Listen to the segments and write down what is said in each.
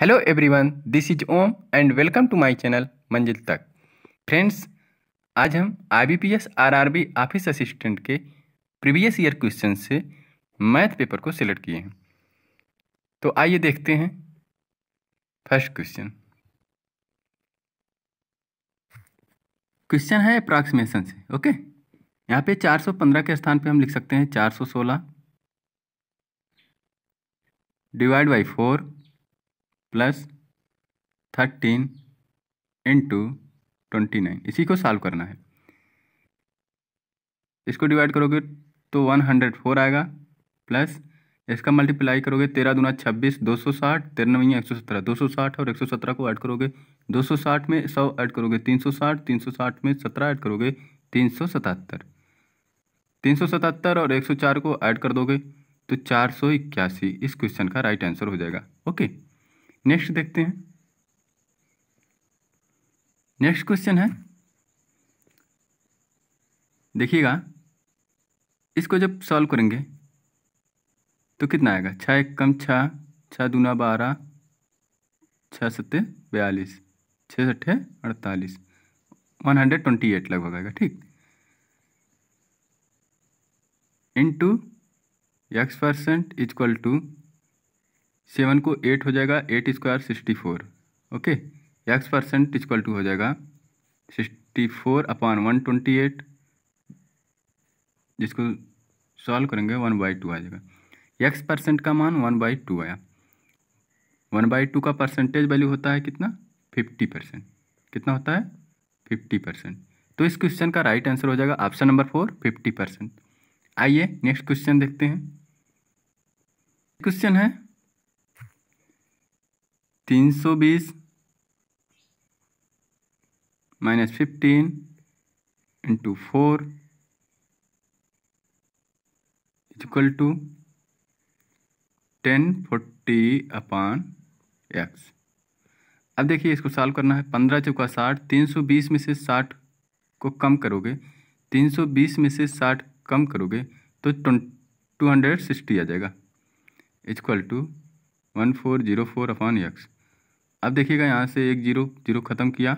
Hello everyone this is Om and welcome to my channel Manzil Tak friends आज हम IBPS RRB office assistant के previous year question से math paper को select किए हैं तो आइए देखते हैं फर्स्ट क्वेश्चन क्वेश्चन है अप्रॉक्सीमेशन से ओके यहाँ पे 415 के स्थान पे हम लिख सकते हैं 416 divide by four plus thirteen into twenty nine इसी को सॉल्व करना है इसको डिवाइड करोगे तो वन हंड्रेड फोर आएगा प्लस इसका मल्टीप्लाई करोगे तेरह दुना छब्बीस दो सौ साठ तिरानवे एक सौ सत्रह दो सौ साठ और एक सौ सत्रह को ऐड करोगे दो सौ साठ में सौ ऐड करोगे तीन सौ साठ तीन सौ साठ में सत्रह ऐड करोगे तीन सौ सतहत्तर तीन सौ सतहत्तर और एक सौ चार को ऐड कर दोगे तो चार सौ इक्यासी इस क्वेश्चन का राइट आंसर हो जाएगा ओके नेक्स्ट देखते हैं नेक्स्ट क्वेश्चन है देखिएगा इसको जब सॉल्व करेंगे तो कितना आएगा छः एक कम छः छः दूना बारह छः सत्ते बयालीस छः सट्ठे अड़तालीस वन हंड्रेड ट्वेंटी एट लगभग आएगा ठीक into x percent equal to seven को एट हो जाएगा eight square sixty four okay x percent equal to हो जाएगा sixty four upon one twenty eight जिसको सॉल्व करेंगे वन बाई टू आ जाएगा एक्स परसेंट का मान वन बाई टू आया वन बाई टू का परसेंटेज वैल्यू होता है कितना फिफ्टी परसेंट कितना होता है फिफ्टी परसेंट तो इस क्वेश्चन का राइट आंसर हो जाएगा option number four fifty percent आइए नेक्स्ट क्वेश्चन देखते हैं क्वेश्चन है तीन सौ बीस minus fifteen into four equal to ten forty upon x अब देखिए इसको सॉल्व करना है पंद्रह चौका साठ तीन सौ बीस में से साठ को कम करोगे तीन सौ बीस में से साठ कम करोगे तो टू हंड्रेड सिक्सटी आ जाएगा equal to one four zero four upon x अब देखिएगा यहाँ से एक जीरो जीरो ख़त्म किया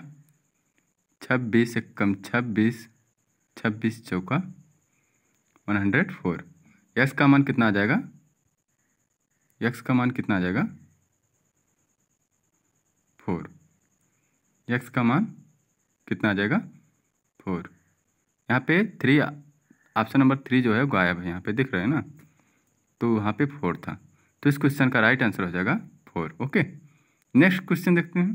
छब्बीस एक कम छब्बीस छब्बीस चौका वन हंड्रेड फोर यक्स का मान कितना आ जाएगा यक्स का मान कितना आ जाएगा फोर यक्स का मान कितना आ जाएगा फोर यहाँ पे थ्री ऑप्शन नंबर थ्री जो है गायब है यहाँ पे दिख रहे हैं ना तो वहाँ पे फोर था तो इस क्वेश्चन का राइट आंसर हो जाएगा फोर ओके नेक्स्ट क्वेश्चन देखते हैं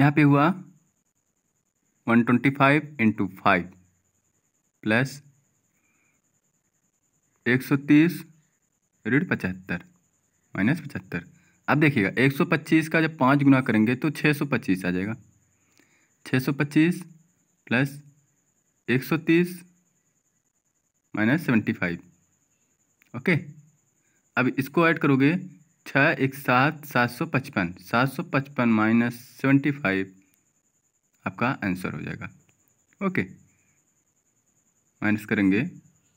यहाँ पे हुआ one twenty five into five plus एक सौ तीस ऋण पचहत्तर माइनस पचहत्तर अब देखिएगा एक सौ पच्चीस का जब पाँच गुना करेंगे तो छः सौ पच्चीस आ जाएगा छः सौ पच्चीस प्लस एक सौ तीस माइनस सेवेंटी फाइव ओके अब इसको ऐड करोगे छः एक सात सात सौ पचपन सात सौ पचपन माइनस सेवेंटी फाइव आपका आंसर हो जाएगा ओके माइनस करेंगे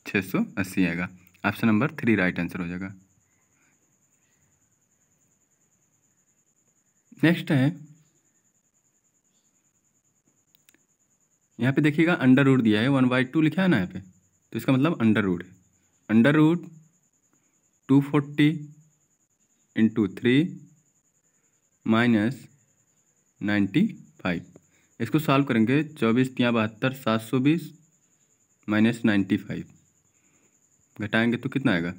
छः सौ अस्सी आएगा option number three right answer हो जाएगा नेक्स्ट है यहाँ पे देखिएगा अंडर रूट दिया है वन बाई टू लिखा है ना यहाँ पे तो इसका मतलब अंडर रूट है under root two forty into three minus ninety five इसको सॉल्व करेंगे चौबीस तिया बहत्तर सात सौ बीस माइनस नाइन्टी फाइव घटाएँगे तो कितना आएगा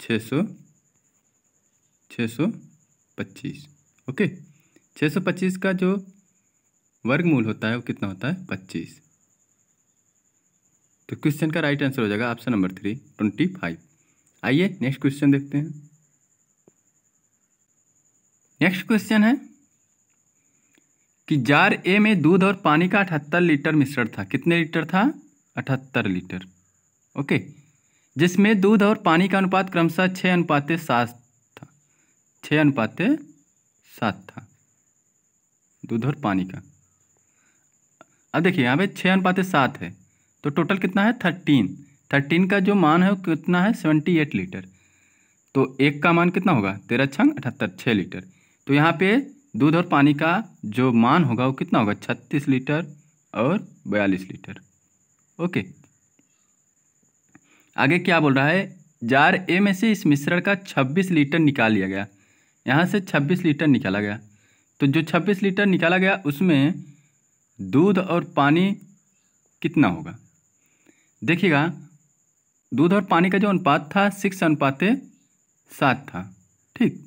छः सौ छः सौ पच्चीस ओके छः सौ पच्चीस का जो वर्गमूल होता है वो कितना होता है पच्चीस तो क्वेश्चन का राइट आंसर हो जाएगा option number three twenty five आइए नेक्स्ट क्वेश्चन देखते हैं नेक्स्ट क्वेश्चन है कि जार ए में दूध और पानी का अठहत्तर लीटर मिश्रण था कितने लीटर था अठहत्तर लीटर ओके जिसमें दूध और पानी का अनुपात क्रमशः छः अनुपात सात था छः अनुपात सात था दूध और पानी का अब देखिए यहाँ पे छः अनुपात सात है तो टोटल कितना है थर्टीन थर्टीन का जो मान है वो कितना है सेवेंटी एट लीटर तो एक का मान कितना होगा तेरह छंग अठहत्तर छः लीटर तो यहाँ पे दूध और पानी का जो मान होगा वो कितना होगा छत्तीस लीटर और बयालीस लीटर ओके आगे क्या बोल रहा है जार ए में से इस मिश्रण का छब्बीस लीटर निकाल लिया गया यहाँ से छब्बीस लीटर निकाला गया तो जो छब्बीस लीटर निकाला गया उसमें दूध और पानी कितना होगा देखिएगा दूध और पानी का जो अनुपात था सिक्स अनुपात सात था ठीक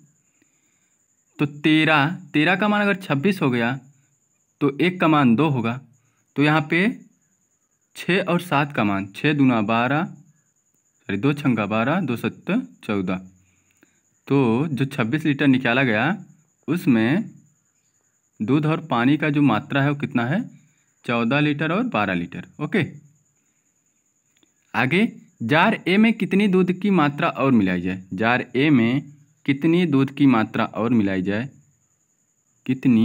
तो तेरह तेरह का मान अगर छब्बीस हो गया तो एक का मान दो होगा तो यहाँ पे छः और सात का मान छः दूना बारह सॉरी दो छंगा बारह दो सत्तर चौदह तो जो छब्बीस लीटर निकाला गया उसमें दूध और पानी का जो मात्रा है वो कितना है चौदह लीटर और बारह लीटर ओके आगे जार ए में कितनी दूध की मात्रा और मिलाई जाए जार ए में कितनी दूध की मात्रा और मिलाई जाए कितनी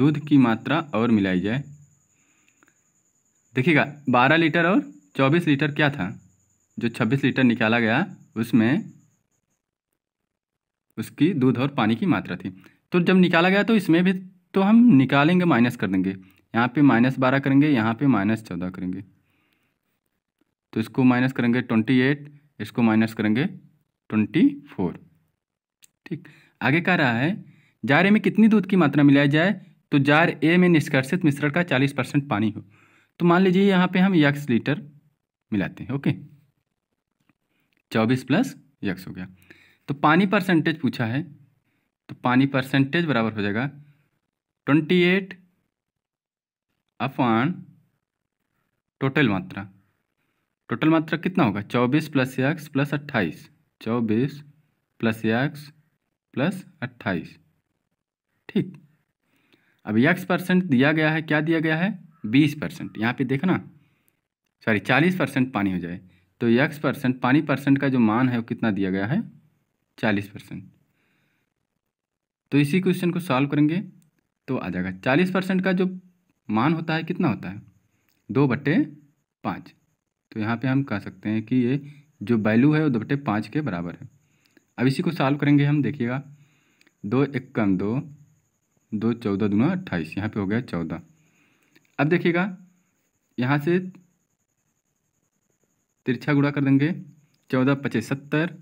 दूध की मात्रा और मिलाई जाए देखिएगा बारह लीटर और चौबीस लीटर क्या था जो छब्बीस लीटर निकाला गया उसमें उसकी दूध और पानी की मात्रा थी तो जब निकाला गया तो इसमें भी तो हम निकालेंगे माइनस कर देंगे यहाँ पे माइनस बारह करेंगे यहाँ पे माइनस चौदह करेंगे तो इसको माइनस करेंगे ट्वेंटी एट इसको माइनस करेंगे ट्वेंटी फोर ठीक आगे कह रहा है जार ए में कितनी दूध की मात्रा मिलाई जाए तो जार ए में निष्कर्षित मिश्रण का चालीस परसेंट पानी हो तो मान लीजिए यहाँ पे हम यक्स लीटर मिलाते हैं ओके चौबीस प्लस यक्स हो गया तो पानी परसेंटेज पूछा है तो पानी परसेंटेज बराबर हो जाएगा ट्वेंटी एट अपॉन टोटल मात्रा टोटल मात्रा कितना होगा चौबीस प्लस एक्स प्लस अट्ठाईस चौबीस प्लस एक्स प्लस अट्ठाईस ठीक अब एक्स परसेंट दिया गया है क्या दिया गया है बीस परसेंट यहाँ पे देखना सॉरी चालीस परसेंट पानी हो जाए तो एक्स परसेंट पानी परसेंट का जो मान है वो कितना दिया गया है चालीस परसेंट तो इसी क्वेश्चन को सॉल्व करेंगे तो आ जाएगा चालीस परसेंट का जो मान होता है कितना होता है दो बट्टे पाँच तो यहाँ पे हम कह सकते हैं कि ये जो वैल्यू है वो दो बटे पाँच के बराबर है अब इसी को सॉल्व करेंगे हम देखिएगा दो इक्कम दो दो चौदह दोनों अट्ठाईस यहाँ पे हो गया चौदह अब देखिएगा यहाँ से तिरछा गुड़ा कर देंगे चौदह पचे सत्तर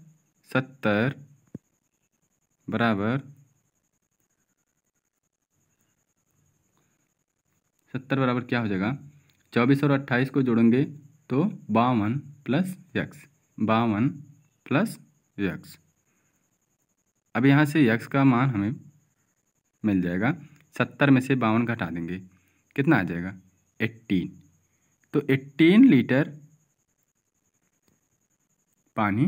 सत्तर बराबर सत्तर बराबर क्या हो जाएगा चौबीस और अट्ठाईस को जोड़ेंगे तो बावन प्लस यक्स बावन प्लस यक्स अब यहाँ से यक्स का मान हमें मिल जाएगा सत्तर में से बावन घटा देंगे कितना आ जाएगा एट्टीन तो एट्टीन लीटर पानी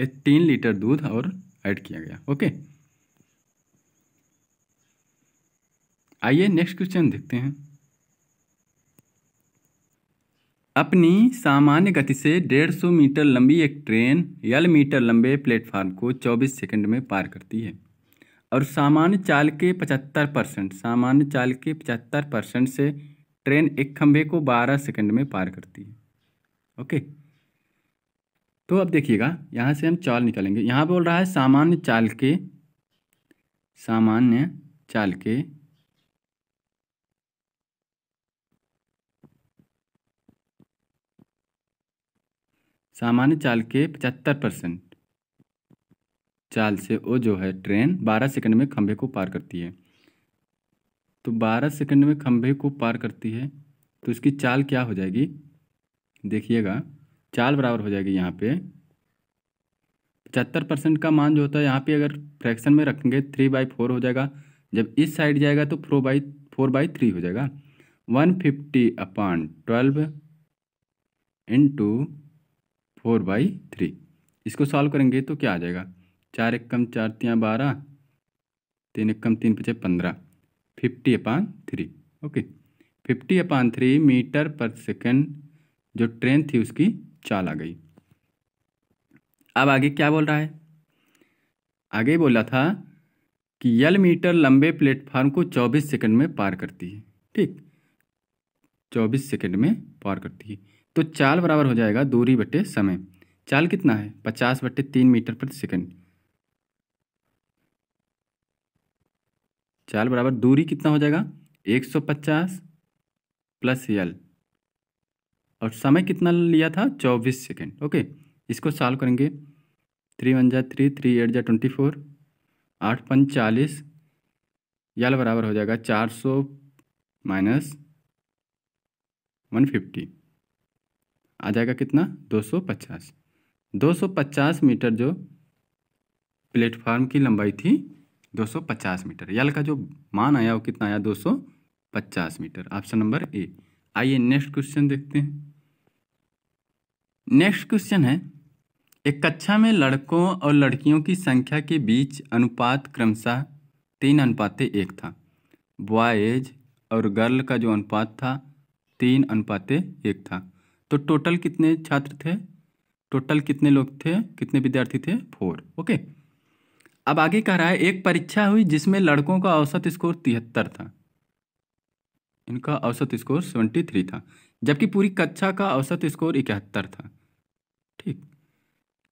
एट्टीन लीटर दूध और ऐड किया गया ओके आइए नेक्स्ट क्वेश्चन देखते हैं अपनी सामान्य गति से 150 मीटर लंबी एक ट्रेन यल मीटर लंबे प्लेटफार्म को 24 सेकंड में पार करती है और सामान्य चाल के 75 परसेंट सामान्य चाल के 75 परसेंट से ट्रेन एक खंभे को 12 सेकंड में पार करती है ओके तो अब देखिएगा यहाँ से हम चाल निकालेंगे यहाँ बोल रहा है सामान्य चाल के सामान्य चाल के सामान्य चाल के पचहत्तर परसेंट चाल से वो जो है ट्रेन बारह सेकंड में खंभे को पार करती है तो बारह सेकंड में खंभे को पार करती है तो इसकी चाल क्या हो जाएगी देखिएगा चाल बराबर हो जाएगी यहाँ पे पचहत्तर परसेंट का मान जो होता है यहाँ पे अगर फ्रैक्शन में रखेंगे थ्री बाई फोर हो जाएगा जब इस साइड जाएगा तो four by four by three हो जाएगा one fifty upon twelve into four by three इसको सॉल्व करेंगे तो क्या आ जाएगा चार एक कम चार बारह तीन एक कम तीन पचे पंद्रह fifty upon three okay fifty upon three metre per second जो ट्रेन थी उसकी चाल आ गई अब आगे क्या बोल रहा है आगे बोला था कि यल मीटर लंबे प्लेटफार्म को 24 सेकंड में पार करती है ठीक 24 सेकंड में पार करती है तो चाल बराबर हो जाएगा दूरी बटे समय चाल कितना है पचास बटे तीन मीटर प्रति सेकंड चाल बराबर दूरी कितना हो जाएगा एक सौ पचास प्लस यल और समय कितना लिया था चौबीस सेकेंड ओके इसको सॉल्व करेंगे थ्री वन जा थ्री थ्री एट जा ट्वेंटी फोर आठ पंच चालीस यल बराबर हो जाएगा चार सौ माइनस वन फिफ्टी आ जाएगा कितना 250 250 मीटर जो प्लेटफार्म की लंबाई थी 250 मीटर यल का जो मान आया वो कितना आया 250 मीटर ऑप्शन नंबर ए आइए नेक्स्ट क्वेश्चन देखते हैं नेक्स्ट क्वेश्चन है एक कक्षा में लड़कों और लड़कियों की संख्या के बीच अनुपात क्रमशः तीन अनुपात एक था बॉयज और गर्ल का जो अनुपात था तीन अनुपात एक था तो टोटल कितने छात्र थे टोटल कितने लोग थे कितने विद्यार्थी थे फोर ओके अब आगे कह रहा है एक परीक्षा हुई जिसमें लड़कों का औसत स्कोर तिहत्तर था इनका औसत स्कोर सेवेंटी थ्री था जबकि पूरी कक्षा का औसत स्कोर इकहत्तर था ठीक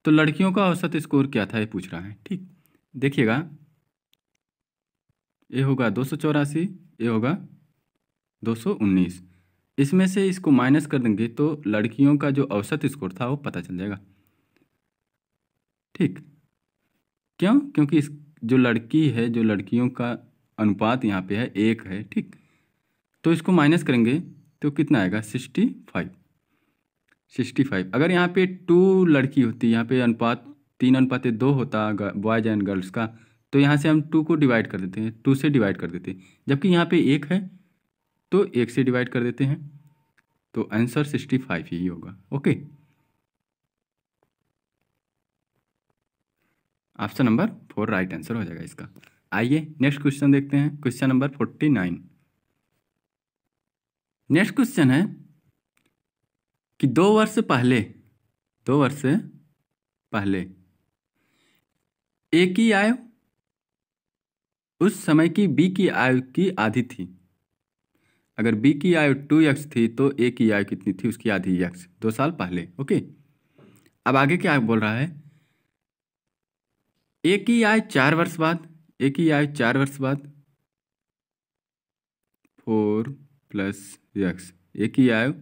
तो लड़कियों का औसत स्कोर क्या था ये पूछ रहा है ठीक देखिएगा ये होगा दो सौ चौरासी ये होगा दो सौ उन्नीस इसमें से इसको माइनस कर देंगे तो लड़कियों का जो औसत स्कोर था वो पता चल जाएगा ठीक क्यों क्योंकि इस जो लड़की है जो लड़कियों का अनुपात यहाँ पे है एक है ठीक तो इसको माइनस करेंगे तो कितना आएगा सिक्सटी फाइव सिक्सटी फाइव अगर यहाँ पे टू लड़की होती यहाँ पे अनुपात तीन अनुपात दो होता बॉयज एंड गर्ल्स का तो यहाँ से हम टू को डिवाइड कर देते हैं टू से डिवाइड कर देते हैं जबकि यहाँ पे एक है तो एक से डिवाइड कर देते हैं तो आंसर सिक्सटी फाइव यही होगा okay option number four right answer हो जाएगा इसका आइए नेक्स्ट क्वेश्चन देखते हैं question number forty nine next question है कि दो वर्ष पहले दो वर्ष पहले ए की आयु उस समय की बी की आयु की आधी थी अगर बी की आयु टू एक्स थी तो ए की आयु कितनी थी उसकी आधी एक्स दो साल पहले ओके अब आगे क्या बोल रहा है ए की आयु चार वर्ष बाद ए की आयु चार वर्ष बाद फोर प्लस एक्स ए की आयु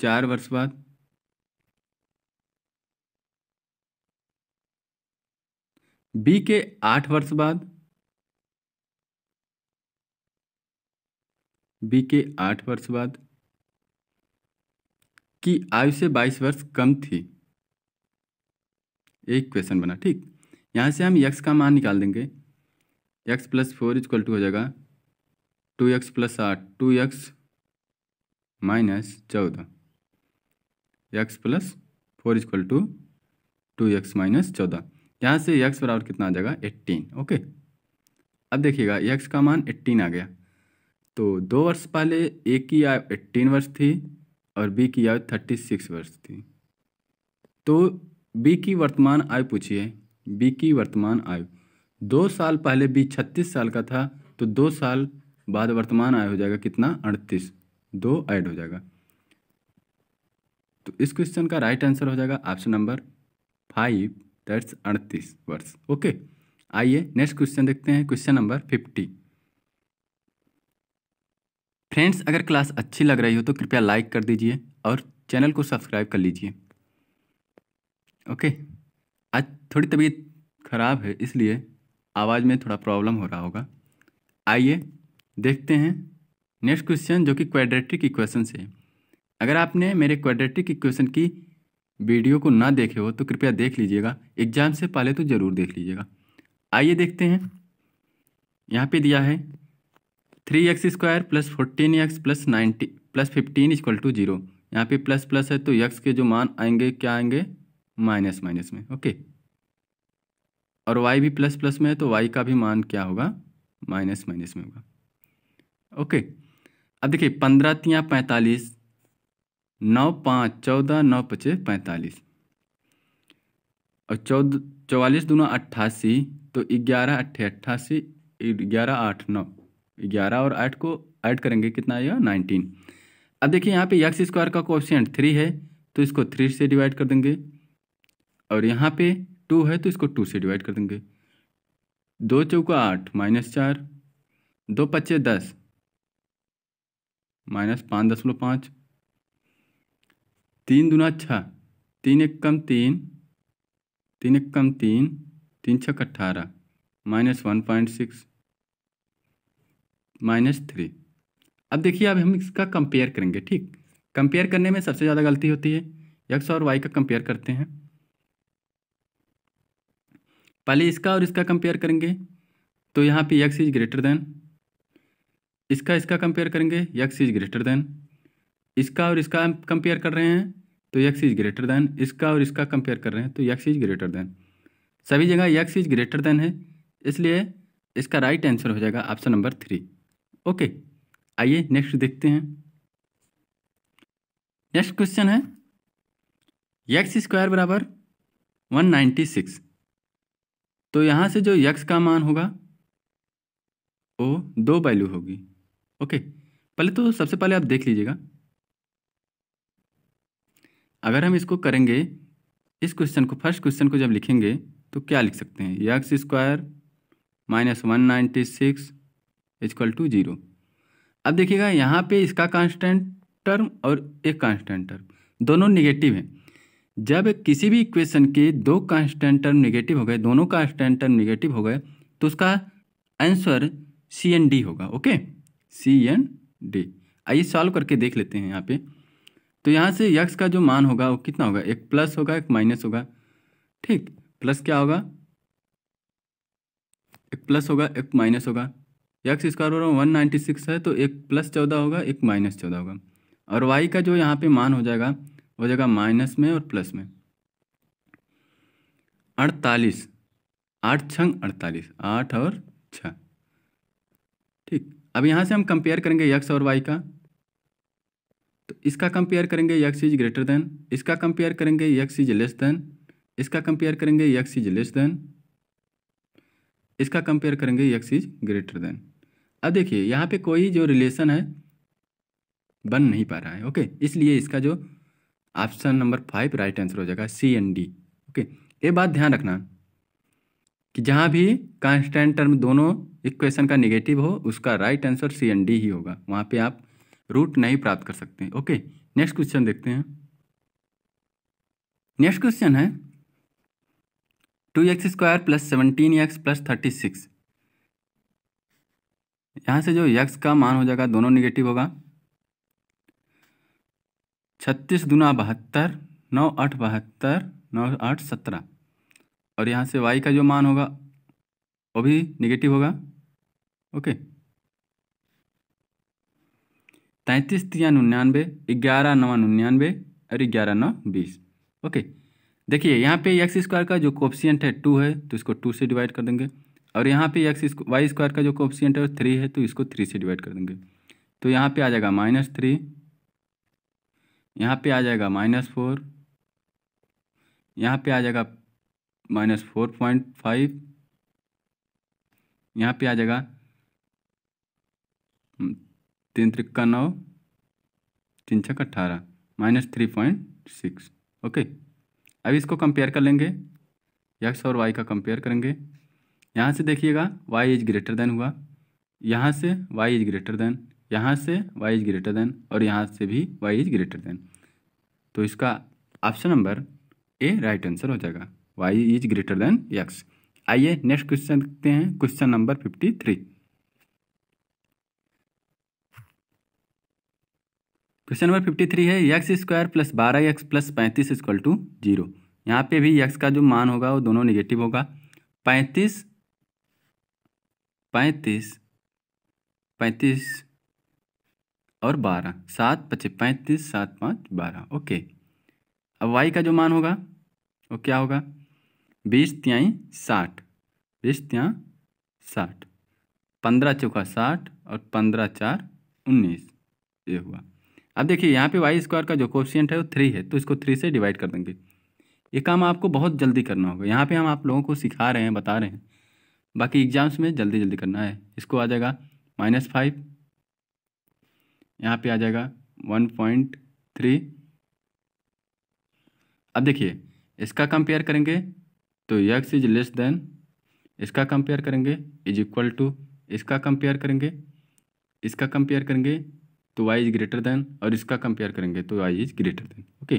चार वर्ष बाद बी के आठ वर्ष बाद बी के आठ वर्ष बाद की आयु से बाईस वर्ष कम थी एक क्वेश्चन बना ठीक यहाँ से हम यक्स का मान निकाल देंगे x plus four equal to हो जाएगा टू यक्स प्लस आठ टू यक्स माइनस चौदह x plus four equal to two x minus चौदह यहाँ से यक्स बराबर कितना आ जाएगा एट्टीन ओके अब देखिएगा यक्स का मान एट्टीन आ गया तो दो वर्ष पहले ए की आयु एट्टीन वर्ष थी और बी की आयु थर्टी सिक्स वर्ष थी तो बी की वर्तमान आयु पूछिए बी की वर्तमान आयु दो साल पहले बी छत्तीस साल का था तो दो साल बाद वर्तमान आयु हो जाएगा कितना अड़तीस दो ऐड हो जाएगा तो इस क्वेश्चन का राइट आंसर हो जाएगा ऑप्शन नंबर फाइव दैट्स अड़तीस वर्ष ओके आइए नेक्स्ट क्वेश्चन देखते हैं क्वेश्चन नंबर फिफ्टी फ्रेंड्स अगर क्लास अच्छी लग रही हो तो कृपया लाइक कर दीजिए और चैनल को सब्सक्राइब कर लीजिए ओके आज थोड़ी तबीयत ख़राब है इसलिए आवाज़ में थोड़ा प्रॉब्लम हो रहा होगा आइए देखते हैं नेक्स्ट क्वेश्चन जो कि क्वाड्रेटिक इक्वेशन से है अगर आपने मेरे क्वाड्रेटिक इक्वेशन की वीडियो को ना देखे हो तो कृपया देख लीजिएगा एग्जाम से पहले तो ज़रूर देख लीजिएगा आइए देखते हैं यहाँ पे दिया है three x square plus fourteen x plus ninety plus fifteen equal to zero यहाँ पे प्लस प्लस है तो यक्स के जो मान आएंगे क्या आएंगे माइनस माइनस में ओके और वाई भी प्लस प्लस में है तो वाई का भी मान क्या होगा माइनस माइनस में होगा ओके अब देखिए पंद्रह तिया पैंतालीस नौ पाँच चौदह नौ पचे पैंतालीस और चौदह चौवालीस दोनों अट्ठासी तो ग्यारह अट्ठे अट्ठासी ग्यारह आठ नौ ग्यारह और आठ को ऐड करेंगे कितना आएगा नाइनटीन अब देखिए यहाँ पे यक्स स्क्वायर का कोऑप्शियंट थ्री है तो इसको थ्री से डिवाइड कर देंगे और यहाँ पे टू है तो इसको टू से डिवाइड कर देंगे दो चौका आठ माइनस चार दो पच्चे दस माइनस पाँच दशमलव पाँच तीन दुना छः तीन एक कम तीन तीन एक कम तीन तीन छः अट्ठारह minus one point six minus three अब देखिए अब हम इसका कंपेयर करेंगे ठीक कंपेयर करने में सबसे ज़्यादा गलती होती है एक्स और वाई का कंपेयर करते हैं पहले इसका और इसका कंपेयर करेंगे तो यहाँ पे एक्स इज ग्रेटर देन इसका इसका कंपेयर करेंगे एक्स इज ग्रेटर देन इसका और इसका कंपेयर कर रहे हैं तो एक्स इज ग्रेटर देन इसका और इसका कंपेयर कर रहे हैं तो एक्स इज ग्रेटर देन सभी जगह एक्स इज ग्रेटर देन है इसलिए इसका राइट आंसर हो जाएगा ऑप्शन नंबर थ्री ओके आइए नेक्स्ट देखते हैं नेक्स्ट क्वेश्चन है यक्स स्क्वायर बराबर वन नाइन्टी सिक्स तो यहाँ से जो यक्स का मान होगा वो दो वैल्यू होगी ओके पहले तो सबसे पहले आप देख लीजिएगा अगर हम इसको करेंगे इस क्वेश्चन को फर्स्ट क्वेश्चन को जब लिखेंगे तो क्या लिख सकते हैं x square minus one ninety six equal to zero अब देखिएगा यहाँ पे इसका कांस्टेंट टर्म और एक कांस्टेंट टर्म दोनों निगेटिव हैं जब किसी भी इक्वेशन के दो कांस्टेंट टर्म निगेटिव हो गए दोनों कांस्टेंट टर्म निगेटिव हो गए तो उसका आंसर सी एन डी होगा ओके सी एन डी आइए सॉल्व करके देख लेते हैं यहाँ पे तो यहाँ से यक्स का जो मान होगा वो कितना होगा एक प्लस होगा एक माइनस होगा ठीक प्लस क्या होगा एक प्लस होगा एक माइनस होगा यक्स स्क्वायर बराबर वन नाइन्टी सिक्स है तो एक प्लस चौदह होगा एक माइनस चौदह होगा और वाई का जो यहाँ पे मान हो जाएगा हो जाएगा माइनस में और प्लस में अड़तालीस आठ छंग अड़तालीस आठ और छ ठीक अब यहाँ से हम कंपेयर करेंगे यक्स और वाई का तो इसका कंपेयर करेंगे यक्स इज ग्रेटर देन इसका कंपेयर करेंगे यक्स इज लेस देन इसका कंपेयर करेंगे यक्स इज लेस देन इसका कंपेयर करेंगे यक्स इज ग्रेटर देन अब देखिए यहाँ पे कोई जो रिलेशन है बन नहीं पा रहा है ओके इसलिए इसका जो option number five right answer हो जाएगा सी एन डी ओके ये बात ध्यान रखना कि जहाँ भी कांस्टेंट टर्म दोनों इक्वेशन का निगेटिव हो उसका right answer C N D ही होगा वहाँ पे आप रूट नहीं प्राप्त कर सकते ओके नेक्स्ट क्वेश्चन देखते हैं नेक्स्ट क्वेश्चन है two x square plus seventeen x plus thirty six यहाँ से जो यक्स का मान हो जाएगा दोनों निगेटिव होगा छत्तीस दुना बहत्तर नौ आठ बहत्तर नौ आठ सत्रह और यहाँ से वाई का जो मान होगा वो भी निगेटिव होगा ओके तैंतीस तिया उन्यानवे ग्यारह नवा उन्यानवे और ग्यारह नौ बीस ओके देखिए यहाँ पे एक्स स्क्वायर का जो कोप्सियंट है टू है तो इसको टू से डिवाइड कर देंगे और यहाँ पे एक्स वाई स्क्वायर का जो कोप्सियंट है थ्री है तो इसको थ्री से डिवाइड कर देंगे तो यहाँ पे आ जाएगा माइनस थ्री यहाँ पे आ जाएगा माइनस फोर यहाँ पे आ जाएगा माइनस फोर पॉइंट फाइव यहाँ पे आ जाएगा हम्म, तीन त्रिक्का नौ तीन छक अट्ठारह minus three point six okay अब इसको कंपेयर कर लेंगे एक्स और वाई का कंपेयर करेंगे यहाँ से देखिएगा y इज ग्रेटर देन हुआ यहाँ से y इज ग्रेटर देन यहाँ से y इज ग्रेटर देन और यहाँ से भी y इज ग्रेटर देन तो इसका option number A right answer हो जाएगा y is greater than x आइए नेक्स्ट क्वेश्चन देखते हैं question number fifty three question number fifty three है एक्स स्क्वायर प्लस बारह एक्स प्लस पैंतीस इजक्वल टू जीरो यहाँ पे भी एक्स का जो मान होगा वो दोनों निगेटिव होगा पैंतीस पैंतीस पैंतीस और बारह सात पचे पैंतीस सात पाँच बारह ओके अब वाई का जो मान होगा वो क्या होगा बीस त्याई साठ बीस त्या साठ पंद्रह चौका साठ और पंद्रह चार उन्नीस ये हुआ अब देखिए यहाँ पे वाई स्क्वायर का जो कोशियंट है वो थ्री है तो इसको थ्री से डिवाइड कर देंगे ये काम आपको बहुत जल्दी करना होगा यहाँ पे हम आप लोगों को सिखा रहे हैं बता रहे हैं बाकी एग्ज़ाम्स में जल्दी जल्दी करना है इसको आ जाएगा माइनस फाइव यहाँ पे आ जाएगा वन पॉइंट थ्री अब देखिए इसका कंपेयर करेंगे तो यक्स इज लेस देन इसका कंपेयर करेंगे इज इक्वल टू इसका कंपेयर करेंगे इसका कंपेयर करेंगे तो वाई इज ग्रेटर देन और इसका कंपेयर करेंगे तो y is greater than okay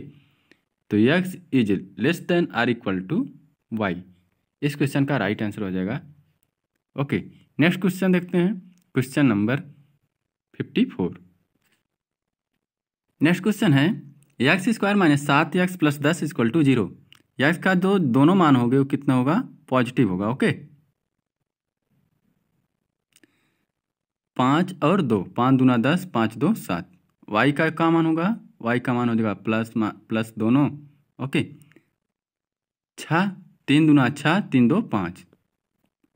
तो x is less than or equal to y इस क्वेश्चन का राइट आंसर हो जाएगा ओके नेक्स्ट क्वेश्चन देखते हैं question number fifty four next question है एक्स स्क्वायर माइनस सात एक्स प्लस दस इक्वल टू जीरो एक्स का जो दोनों मान गए वो कितना होगा पॉजिटिव होगा ओके पाँच और दो पाँच दूना दस पाँच दो सात वाई का क्या मान होगा वाई का मान हो जाएगा प्लस प्लस दोनों ओके छः तीन दूना छः तीन दो पाँच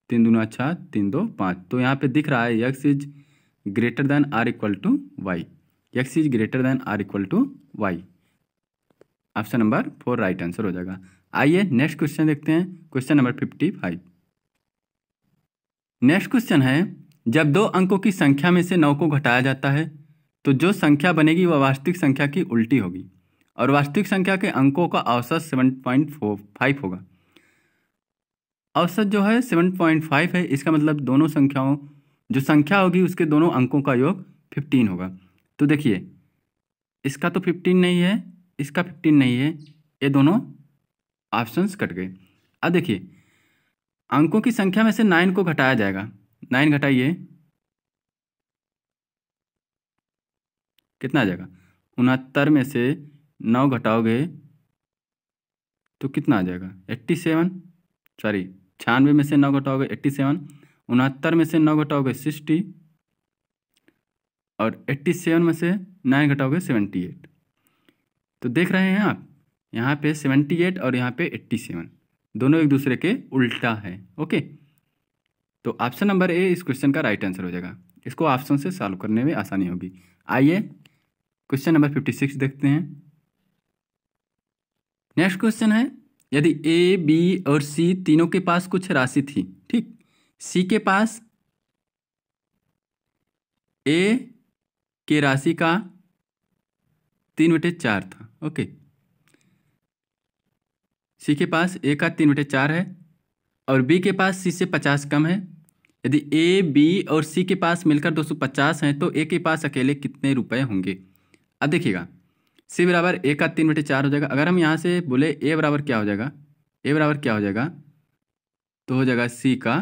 तीन दोनों अच्छा तीन दो पाँच तो यहाँ पे दिख रहा है x is greater than or equal to y x is greater than or equal to y option number four right answer हो जाएगा आइए नेक्स्ट क्वेश्चन देखते हैं question number fifty five next question है जब दो अंकों की संख्या में से नौ को घटाया जाता है तो जो संख्या बनेगी वह वास्तविक संख्या की उल्टी होगी और वास्तविक संख्या के अंकों का औसत सेवन पॉइंट फोर फाइव होगा औसत जो है सेवन पॉइंट फाइव है इसका मतलब दोनों संख्याओं जो संख्या होगी उसके दोनों अंकों का योग फिफ्टीन होगा तो देखिए इसका तो फिफ्टीन नहीं है इसका फिफ्टीन नहीं है ये दोनों ऑप्शंस कट गए अब देखिए अंकों की संख्या में से नाइन को घटाया जाएगा नाइन घटाइए कितना आ जाएगा उनहत्तर में से नौ घटाओगे तो कितना आ जाएगा एट्टी सेवन सॉरी छियानवे में से नौ घटाओगे एट्टी सेवन उनहत्तर में से नौ घटाओगे सिक्सटी और एट्टी सेवन में से नाइन घटाओगे सेवेंटी एट तो देख रहे हैं आप यहाँ पे सेवेंटी एट और यहाँ पे एट्टी सेवन दोनों एक दूसरे के उल्टा है ओके तो ऑप्शन नंबर ए इस क्वेश्चन का राइट आंसर हो जाएगा इसको ऑप्शन से सॉल्व करने में आसानी होगी आइए क्वेश्चन नंबर फिफ्टी सिक्स देखते हैं नेक्स्ट क्वेश्चन है यदि ए बी और सी तीनों के पास कुछ राशि थी ठीक सी के पास ए के राशि का तीन बटे चार था ओके सी के पास ए का तीन बटे चार है और बी के पास सी से पचास कम है यदि ए बी और सी के पास मिलकर दो सौ पचास हैं तो ए के पास अकेले कितने रुपए होंगे अब देखिएगा सी बराबर ए का तीन बटे चार हो जाएगा अगर हम यहाँ से बोले ए बराबर क्या हो जाएगा ए बराबर क्या हो जाएगा तो हो जाएगा सी का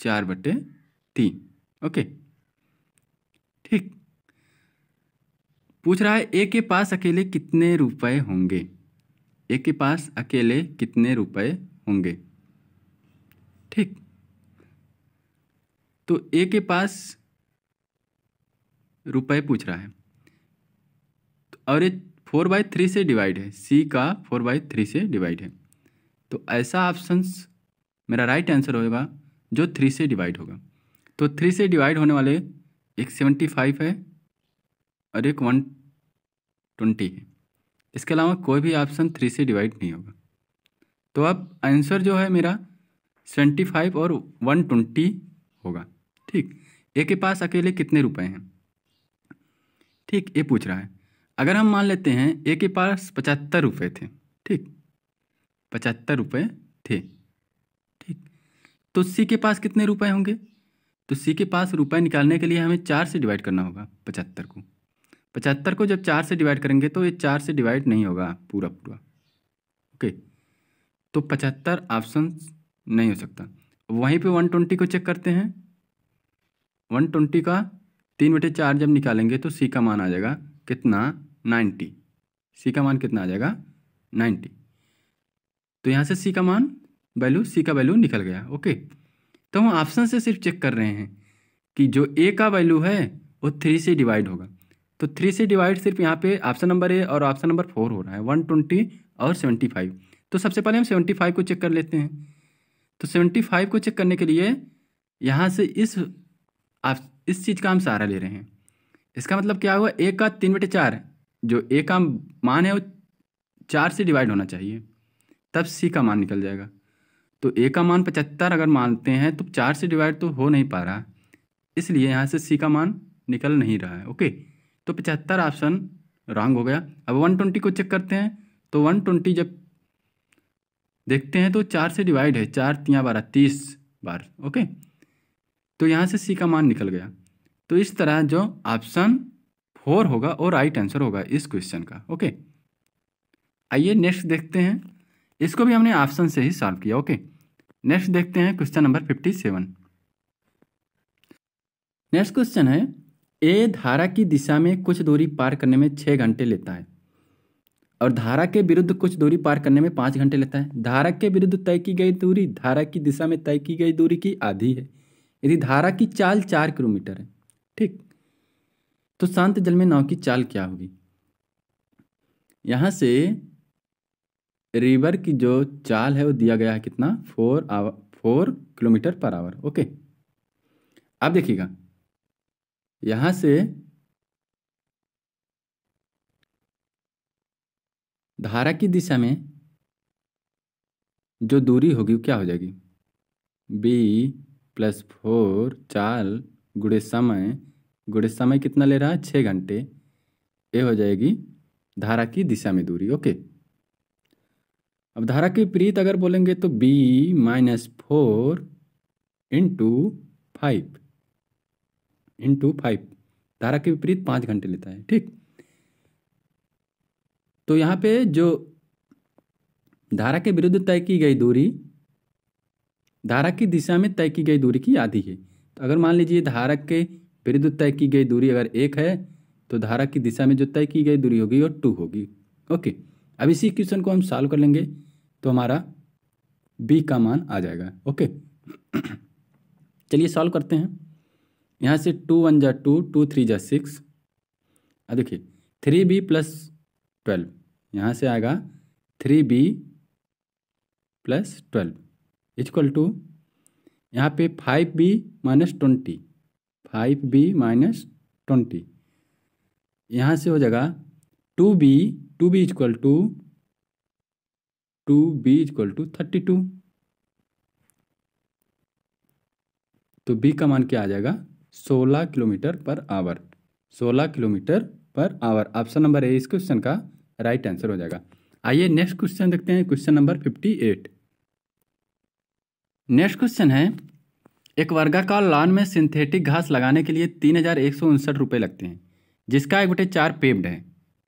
चार बटे तीन ओके ठीक पूछ रहा है ए के पास अकेले कितने रुपए होंगे ए के पास अकेले कितने रुपए होंगे ठीक तो ए के पास रुपए पूछ रहा है और ये फोर बाई थ्री से डिवाइड है सी का फोर बाई थ्री से डिवाइड है तो ऐसा ऑप्शन मेरा राइट आंसर होगा जो थ्री से डिवाइड होगा तो थ्री से डिवाइड होने वाले एक सेवेंटी फाइव है और एक वन ट्वेंटी है इसके अलावा कोई भी ऑप्शन थ्री से डिवाइड नहीं होगा तो अब आंसर जो है मेरा सेवेंटी फाइव और वन ट्वेंटी होगा ठीक ए के पास अकेले कितने रुपए हैं ठीक ये पूछ रहा है अगर हम मान लेते हैं ए के पास पचहत्तर रुपये थे ठीक पचहत्तर रुपये थे ठीक तो सी के पास कितने रुपए होंगे तो सी के पास रुपए निकालने के लिए हमें चार से डिवाइड करना होगा पचहत्तर को पचहत्तर को जब चार से डिवाइड करेंगे तो ये चार से डिवाइड नहीं होगा पूरा पूरा ओके तो पचहत्तर ऑप्शन नहीं हो सकता वहीं पे वन ट्वेंटी को चेक करते हैं वन ट्वेंटी का तीन बटे चार जब निकालेंगे तो सी का मान आ जाएगा कितना नाइन्टी सी का मान कितना आ जाएगा नाइन्टी तो यहाँ से सी का मान वैल्यू सी का वैल्यू निकल गया ओके तो हम ऑप्शन से सिर्फ चेक कर रहे हैं कि जो ए का वैल्यू है वो थ्री से डिवाइड होगा तो थ्री से डिवाइड सिर्फ यहाँ पे ऑप्शन नंबर ए और ऑप्शन नंबर फोर हो रहा है वन ट्वेंटी और सेवेंटी फाइव तो सबसे पहले हम सेवेंटी फाइव को चेक कर लेते हैं तो सेवेंटी फाइव को चेक करने के लिए यहाँ से इस आप इस चीज़ का हम सहारा ले रहे हैं इसका मतलब क्या हुआ ए का तीन बटे चार जो ए का मान है वो चार से डिवाइड होना चाहिए तब सी का मान निकल जाएगा तो ए का मान पचहत्तर अगर मानते हैं तो चार से डिवाइड तो हो नहीं पा रहा इसलिए यहाँ से सी का मान निकल नहीं रहा है ओके तो पचहत्तर ऑप्शन रॉन्ग हो गया अब वन ट्वेंटी को चेक करते हैं तो वन ट्वेंटी जब देखते हैं तो चार से डिवाइड है चार तिया बारह तीस बार ओके तो यहाँ से सी का मान निकल गया तो इस तरह जो ऑप्शन फोर होगा और राइट आंसर होगा इस क्वेश्चन का ओके आइए नेक्स्ट देखते हैं इसको भी हमने ऑप्शन से ही सॉल्व किया ओके नेक्स्ट देखते हैं question number fifty seven next question है ए धारा की दिशा में कुछ दूरी पार करने में छः घंटे लेता है और धारा के विरुद्ध कुछ दूरी पार करने में पाँच घंटे लेता है धारा के विरुद्ध तय की गई दूरी धारा की दिशा में तय की गई दूरी की आधी है यदि धारा की चाल चार किलोमीटर है ठीक तो शांत जल में नाव की चाल क्या होगी यहाँ से रिवर की जो चाल है वो दिया गया है कितना four hour four kilometre per hour okay आप देखिएगा यहाँ से धारा की दिशा में जो दूरी होगी वो क्या हो जाएगी बी प्लस फोर चाल गुड़े समय गुड़े समय कितना ले रहा है छः घंटे ये हो जाएगी धारा की दिशा में दूरी ओके अब धारा के विपरीत अगर बोलेंगे तो B minus four into five into five धारा के विपरीत पाँच घंटे लेता है ठीक तो यहाँ पे जो धारा के विरुद्ध तय की गई दूरी धारा की दिशा में तय की गई दूरी की आधी है तो अगर मान लीजिए धारा के परिधुत तय की गई दूरी अगर एक है तो धारा की दिशा में जो तय की गई दूरी होगी वो टू होगी ओके अब इसी क्वेश्चन को हम सॉल्व कर लेंगे तो हमारा बी का मान आ जाएगा ओके चलिए सॉल्व करते हैं यहाँ से टू वन जा टू टू थ्री जा सिक्स अब देखिए थ्री बी प्लस ट्वेल्व यहाँ से आएगा three B plus twelve equal to यहाँ पे five B minus twenty five B minus twenty यहाँ से हो जाएगा two B two B equal to two B equal to thirty two तो बी का मान क्या आ जाएगा सोलह किलोमीटर पर आवर सोलह kilometre per our option number ए इस क्वेश्चन का राइट आंसर हो जाएगा आइए नेक्स्ट क्वेश्चन देखते हैं question number fifty eight next question है एक वर्गाकार लान में सिंथेटिक घास लगाने के लिए तीन हज़ार एक सौ उनसठ रुपये लगते हैं जिसका एक बटे चार पेब्ड है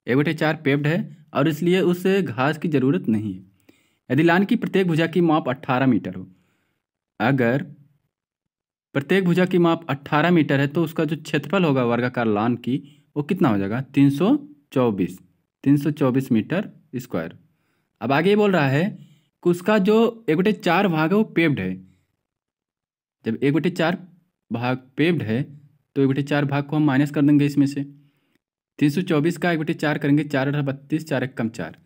एक बटे चार पेब्ड है और इसलिए उस घास की ज़रूरत नहीं है यदि लान की प्रत्येक भुजा की माप अट्ठारह मीटर हो अगर प्रत्येक भुजा की माप अट्ठारह मीटर है तो उसका जो क्षेत्रफल होगा वर्गाकार लान की वो कितना हो जाएगा तीन सौ चौबीस तीन सौ चौबीस मीटर स्क्वायर अब आगे ये बोल रहा है कि उसका जो एक बटे चार भाग है वो पेब्ड है जब एक बटे चार भाग पेव्ड है तो एक बटे चार भाग को हम माइनस कर देंगे इसमें से तीन सौ चौबीस का एक बटे चार करेंगे चार अठारह बत्तीस चार एक कम चार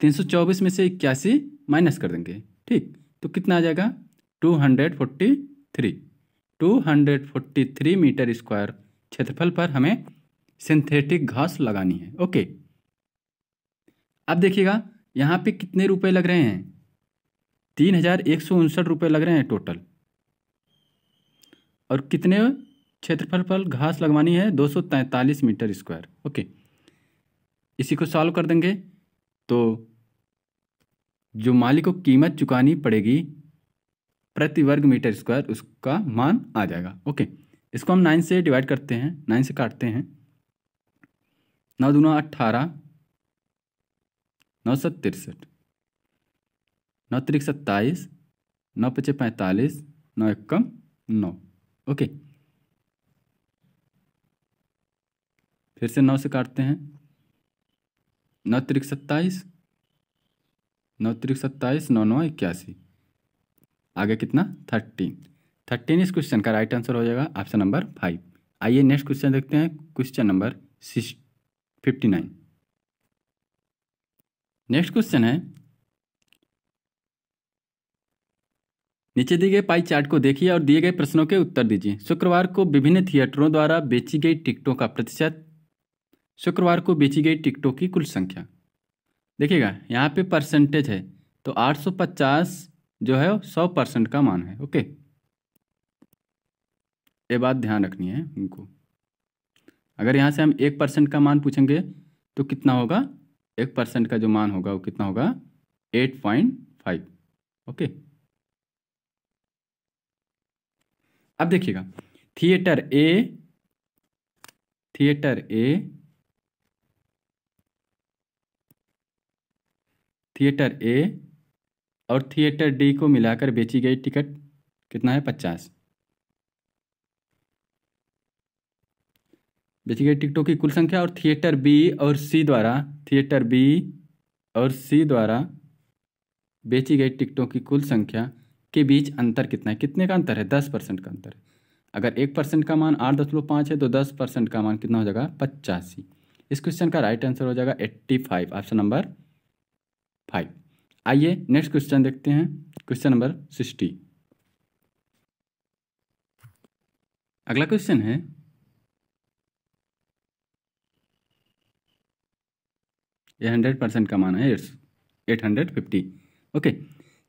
तीन सौ चौबीस में से इक्यासी माइनस कर देंगे ठीक तो कितना आ जाएगा two hundred forty three two hundred forty three metre square क्षेत्रफल पर हमें सिंथेटिक घास लगानी है ओके अब देखिएगा यहाँ पे कितने रुपए लग रहे हैं तीन हज़ार एक सौ उनसठ रुपये लग रहे हैं टोटल और कितने क्षेत्रफल पर घास लगवानी है 243 मीटर स्क्वायर ओके इसी को सॉल्व कर देंगे तो जो मालिक को कीमत चुकानी पड़ेगी प्रति वर्ग मीटर स्क्वायर उसका मान आ जाएगा ओके इसको हम नाइन से डिवाइड करते हैं नाइन से काटते हैं नौ दूना अट्ठारह नौ सौ तिरसठ नौ तिरक सत्ताईस नौ पचे पैंतालीस नौ एकम नौ ओके फिर से नौ से काटते हैं नौ त्रिक सत्ताईस नौ त्रिक सत्ताईस नौ नौ इक्यासी आगे कितना थर्टीन थर्टीन इस क्वेश्चन का राइट आंसर हो जाएगा ऑप्शन नंबर फाइव आइए नेक्स्ट क्वेश्चन देखते हैं question number six fifty nine next question है नीचे दिए गए पाई चार्ट को देखिए और दिए गए प्रश्नों के उत्तर दीजिए शुक्रवार को विभिन्न थिएटरों द्वारा बेची गई टिकटों का प्रतिशत शुक्रवार को बेची गई टिकटों की कुल संख्या देखिएगा यहाँ पे परसेंटेज है तो 850 जो है सौ परसेंट का मान है ओके ये बात ध्यान रखनी है उनको अगर यहाँ से हम एक परसेंट का मान पूछेंगे तो कितना होगा एक परसेंट का जो मान होगा वो कितना होगा एट पॉइंट फाइव ओके अब देखिएगा theatre A theatre A theatre A और थिएटर डी को मिलाकर बेची गई टिकट कितना है पचास बेची गई टिकटों की कुल संख्या और थिएटर बी और सी द्वारा थिएटर बी और सी द्वारा बेची गई टिकटों की कुल संख्या के बीच अंतर कितना है कितने का अंतर है दस परसेंट का अंतर है अगर एक परसेंट का मान आठ दशमलव पाँच है तो दस परसेंट का मान कितना हो जाएगा पचासी इस क्वेश्चन का राइट आंसर हो जाएगा eighty five option number five आइए नेक्स्ट क्वेश्चन देखते हैं क्वेश्चन नंबर सिक्सटी अगला क्वेश्चन है ये हंड्रेड परसेंट का मान है एट हंड्रेड फिफ्टी ओके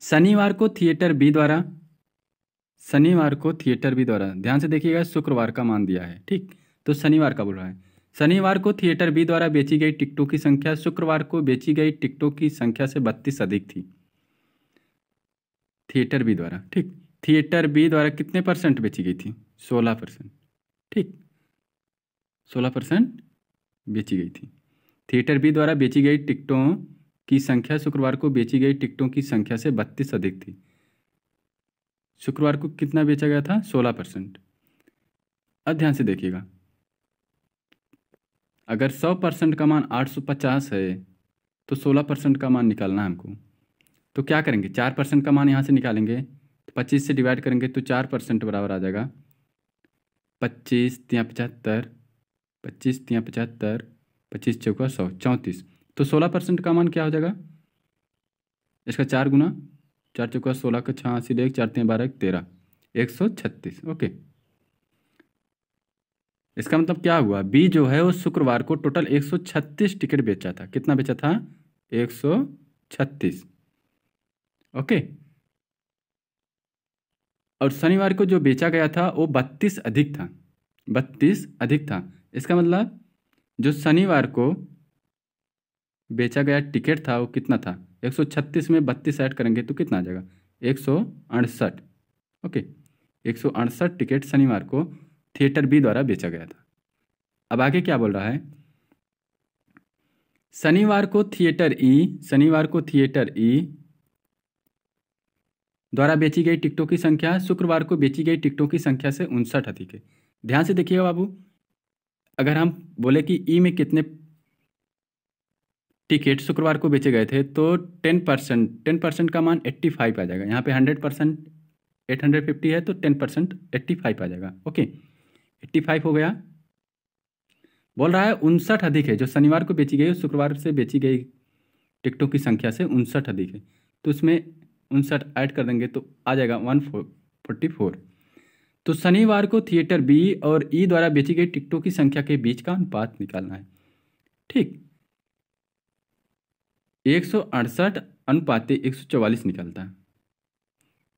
शनिवार को थिएटर बी द्वारा शनिवार को थिएटर बी द्वारा ध्यान से देखिएगा शुक्रवार का मान दिया है ठीक तो शनिवार का बोल रहा है शनिवार को थिएटर बी द्वारा बेची गई टिकटों की संख्या शुक्रवार को बेची गई टिकटों की संख्या से बत्तीस अधिक थी थिएटर बी द्वारा ठीक थिएटर बी द्वारा कितने परसेंट बेची गई थी सोलह परसेंट ठीक सोलह परसेंट बेची गई थी थिएटर बी द्वारा बेची गई टिकटों की संख्या शुक्रवार को बेची गई टिकटों की संख्या से बत्तीस अधिक थी शुक्रवार को कितना बेचा गया था सोलह परसेंट अब ध्यान से देखिएगा अगर सौ परसेंट का मान आठ सौ पचास है तो सोलह परसेंट का मान निकालना है हमको तो क्या करेंगे चार परसेंट का मान यहाँ से निकालेंगे तो पच्चीस से डिवाइड करेंगे तो चार परसेंट बराबर आ जाएगा पच्चीस तिया पचहत्तर पच्चीस तिया पचहत्तर पच्चीस चौका सौ चौंतीस तो सोलह परसेंट का मान क्या हो जाएगा इसका चार गुना चार चौका सोलह का अस्सी एक चार तीन बारह एक तेरह एक सौ छत्तीस ओके इसका मतलब क्या हुआ बी जो है वो शुक्रवार को टोटल एक सौ छत्तीस टिकट बेचा था कितना बेचा था एक सौ छत्तीस ओके और शनिवार को जो बेचा गया था वो बत्तीस अधिक था बत्तीस अधिक था इसका मतलब जो शनिवार को बेचा गया टिकट था वो कितना था 136 में बत्तीस ऐड करेंगे तो कितना आ जाएगा एक ओके एक टिकट शनिवार को थिएटर बी द्वारा बेचा गया था अब आगे क्या बोल रहा है शनिवार को थिएटर ई शनिवार को थिएटर ई द्वारा बेची गई टिकटों की संख्या शुक्रवार को बेची गई टिकटों की संख्या से उनसठ अधिक है ध्यान से देखिएगा बाबू अगर हम बोले कि ई में कितने टिकट शुक्रवार को बेचे गए थे तो टेन परसेंट टेन परसेंट का मान एट्टी फाइव आ जाएगा यहाँ पे hundred percent eight hundred fifty है तो टेन परसेंट एट्टी फाइव आ जाएगा ओके एट्टी फाइव हो गया बोल रहा है उनसठ अधिक है जो शनिवार को बेची गई शुक्रवार से बेची गई टिकटों की संख्या से उनसठ अधिक है तो उसमें उनसठ ऐड कर देंगे तो आ जाएगा वन फोर्टी फोर तो शनिवार को थिएटर बी और ई द्वारा बेची गई टिकटों की संख्या के बीच का अनुपात निकालना है ठीक एक सौ अड़सठ अनुपाते एक सौ चवालीस निकालता है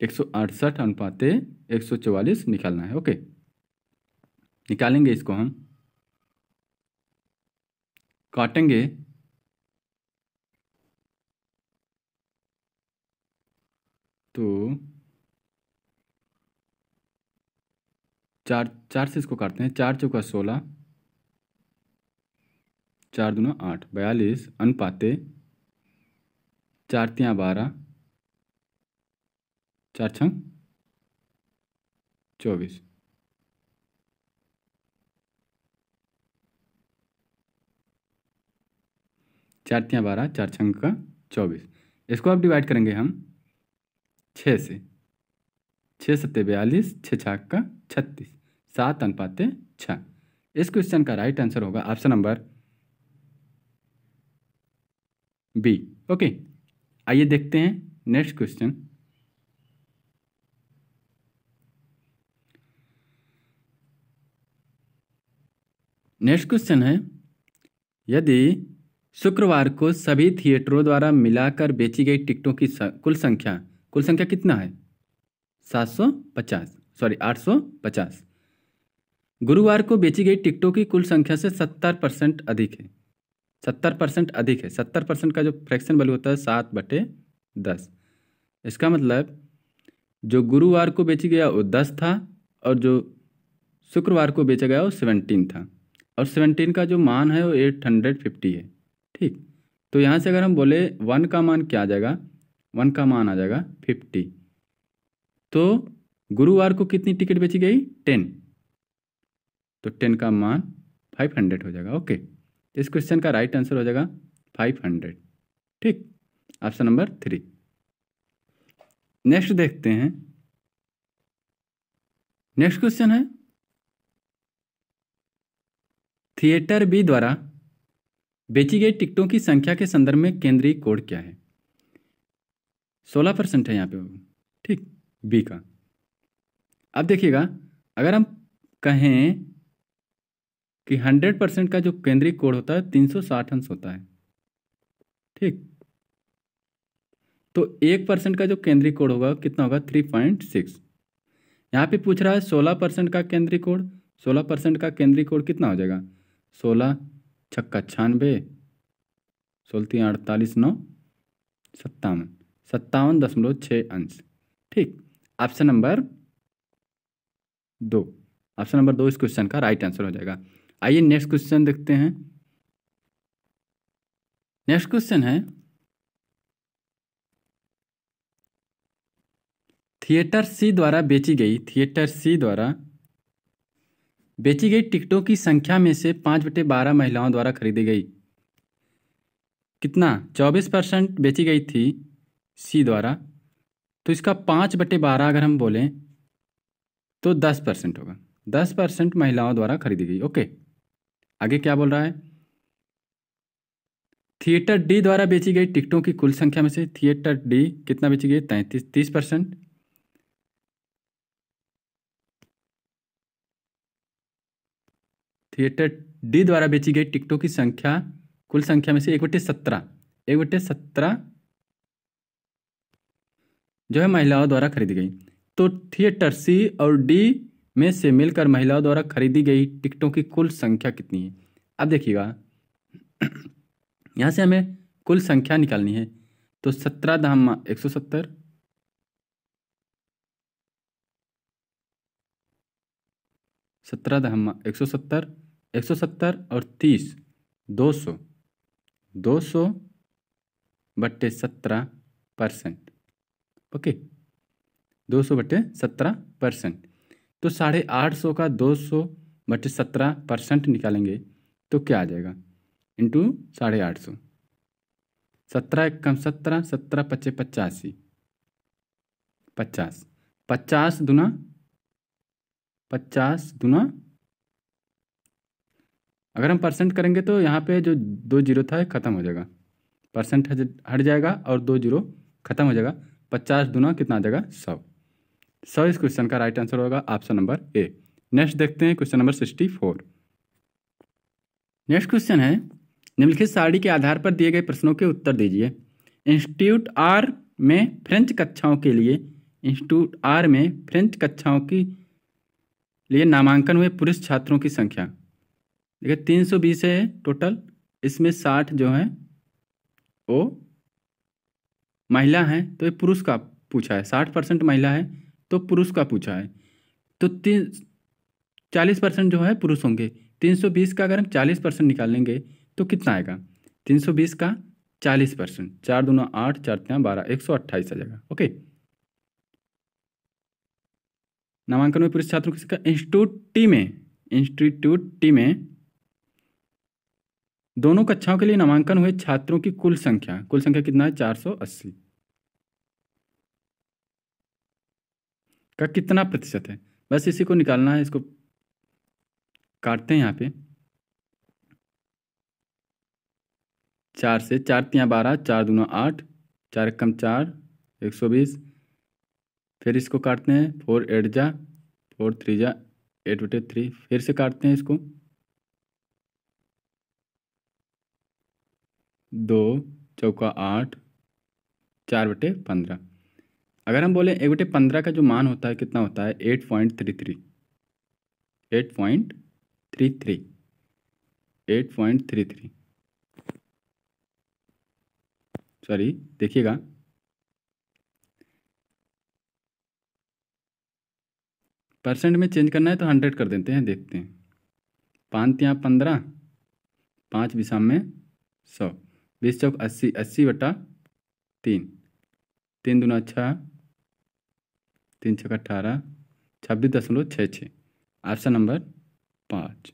एक सौ अड़सठ अनुपाते एक सौ चवालीस निकालना है ओके निकालेंगे इसको हम काटेंगे तो चार चार से इसको काटते हैं चार चौका सोलह चार दूना आठ बयालीस अनुपाते चार तिया बारह चार छंग चौबीस चार तिया बारह चार छंग का चौबीस इसको आप डिवाइड करेंगे हम छः से छः सत्ते बयालीस छः छाक का छत्तीस सात अनुपाते छ इस क्वेश्चन का राइट आंसर होगा ऑप्शन नंबर बी ओके आइए देखते हैं नेक्स्ट क्वेश्चन नेक्स्ट क्वेश्चन है यदि शुक्रवार को सभी थिएटरों द्वारा मिलाकर बेची गई टिकटों की कुल संख्या कुल संख्या कितना है सात सौ पचास सॉरी आठ सौ पचास गुरुवार को बेची गई टिकटों की कुल संख्या से सत्तर परसेंट अधिक है सत्तर परसेंट अधिक है सत्तर परसेंट का जो फ्रैक्शन वैल्यू होता है सात बटे दस इसका मतलब जो गुरुवार को बेची गया वो दस था और जो शुक्रवार को बेचा गया वो सेवनटीन था और सेवनटीन का जो मान है वो एट हंड्रेड फिफ्टी है ठीक तो यहाँ से अगर हम बोले वन का मान क्या आ जाएगा वन का मान आ जाएगा फिफ्टी तो गुरुवार को कितनी टिकट बेची गई टेन तो टेन का मान फाइव हंड्रेड हो जाएगा ओके इस क्वेश्चन का राइट आंसर हो जाएगा फाइव हंड्रेड ठीक ऑप्शन नंबर थ्री नेक्स्ट देखते हैं नेक्स्ट क्वेश्चन है थिएटर बी द्वारा बेची गई टिकटों की संख्या के संदर्भ में केंद्रीय कोड क्या है सोलह परसेंट है यहाँ पे ठीक बी का अब देखिएगा अगर हम कहें कि 100 परसेंट का जो केंद्रीय कोण होता है 360 अंश होता है ठीक तो एक परसेंट का जो केंद्रीय कोण होगा कितना होगा 3.6 पॉइंट सिक्स यहाँ पर पूछ रहा है 16 परसेंट का केंद्रीय कोण 16 परसेंट का केंद्रीय कोण कितना हो जाएगा 16 छक्का छानबे सोलती अड़तालीस नौ सत्तावन सत्तावन दशमलव छः अंश ठीक ऑप्शन नंबर दो ऑप्शन नंबर दो इस क्वेश्चन का राइट आंसर हो जाएगा आइए नेक्स्ट क्वेश्चन देखते हैं नेक्स्ट क्वेश्चन है थिएटर सी द्वारा बेची गई थिएटर सी द्वारा बेची गई टिकटों की संख्या में से पाँच बटे बारह महिलाओं द्वारा खरीदी गई कितना चौबीस परसेंट बेची गई थी सी द्वारा तो इसका पाँच बटे बारह अगर हम बोलें तो दस परसेंट होगा दस परसेंट महिलाओं द्वारा खरीदी गई ओके आगे क्या बोल रहा है थिएटर डी द्वारा बेची गई टिकटों की कुल संख्या में से थिएटर डी कितना बेची गई तैतीस तीस परसेंट थिएटर डी द्वारा बेची गई टिकटों की संख्या कुल संख्या में से एक बटे सत्रह एक बटे सत्रह जो है महिलाओं द्वारा खरीदी गई तो थिएटर सी और डी में से मिलकर महिलाओं द्वारा खरीदी गई टिकटों की कुल संख्या कितनी है अब देखिएगा यहाँ से हमें कुल संख्या निकालनी है तो सत्रह धाम एक सौ सत्तर सत्रह दहमा एक सौ सत्तर एक सौ सत्तर और तीस दो सौ दो सौ बट्टे सत्रह परसेंट ओके दो सौ बट्टे सत्रह परसेंट तो साढ़े आठ सौ का दो सौ बटे सत्रह परसेंट निकालेंगे तो क्या आ जाएगा इंटू साढ़े आठ सौ सत्रह कम सत्रह सत्रह पच्चे पचासी पचास पचास दुना पचास दुना अगर हम परसेंट करेंगे तो यहाँ पे जो दो जीरो था ख़त्म हो जाएगा परसेंट हट जाएगा और दो जीरो ख़त्म हो जाएगा पचास दुना कितना आ जाएगा सौ सर इस क्वेश्चन का राइट आंसर होगा ऑप्शन नंबर ए नेक्स्ट देखते हैं question number sixty four next question है निम्नलिखित साड़ी के आधार पर दिए गए प्रश्नों के उत्तर दीजिए इंस्टीट्यूट आर में फ्रेंच कक्षाओं के लिए इंस्टीट्यूट आर में फ्रेंच कक्षाओं की लिए नामांकन हुए पुरुष छात्रों की संख्या देखिए तीन सौ बीस है टोटल इसमें साठ जो है वो महिला हैं तो ये पुरुष का पूछा है साठ परसेंट महिला है तो पुरुष का पूछा है तो तीन चालीस परसेंट जो है पुरुष होंगे तीन सौ बीस का अगर हम चालीस परसेंट निकालेंगे तो कितना आएगा तीन सौ बीस का चालीस परसेंट चार दोनों आठ चार तीन बारह एक सौ अट्ठाईस आ जाएगा ओके नामांकन में पुरुष छात्रों का इंस्टीट्यूट टी में इंस्टीट्यूट टी में दोनों कक्षाओं के लिए नामांकन हुए छात्रों की कुल संख्या कुल संख्या कितना है चार सौ अस्सी का कितना प्रतिशत है बस इसी को निकालना है इसको काटते हैं यहाँ पे चार से चार तिया बारह चार दोनों आठ चार कम चार एक सौ बीस फिर इसको काटते हैं फोर एट जा फोर थ्री जा एट बटे थ्री फिर से काटते हैं इसको दो चौका आठ चार बटे पंद्रह अगर हम बोलें एक बटे पंद्रह का जो मान होता है कितना होता है eight point three three eight point three three eight point three three sorry देखिएगा परसेंट में चेंज करना है तो हंड्रेड कर देते हैं देखते हैं पाँच यहाँ पंद्रह पाँच विषाम में सौ बीस चौक अस्सी अस्सी बटा तीन तीन दुना छः तीन छः अट्ठारह छब्बीस दशमलव छः छः ऑप्शन नंबर पाँच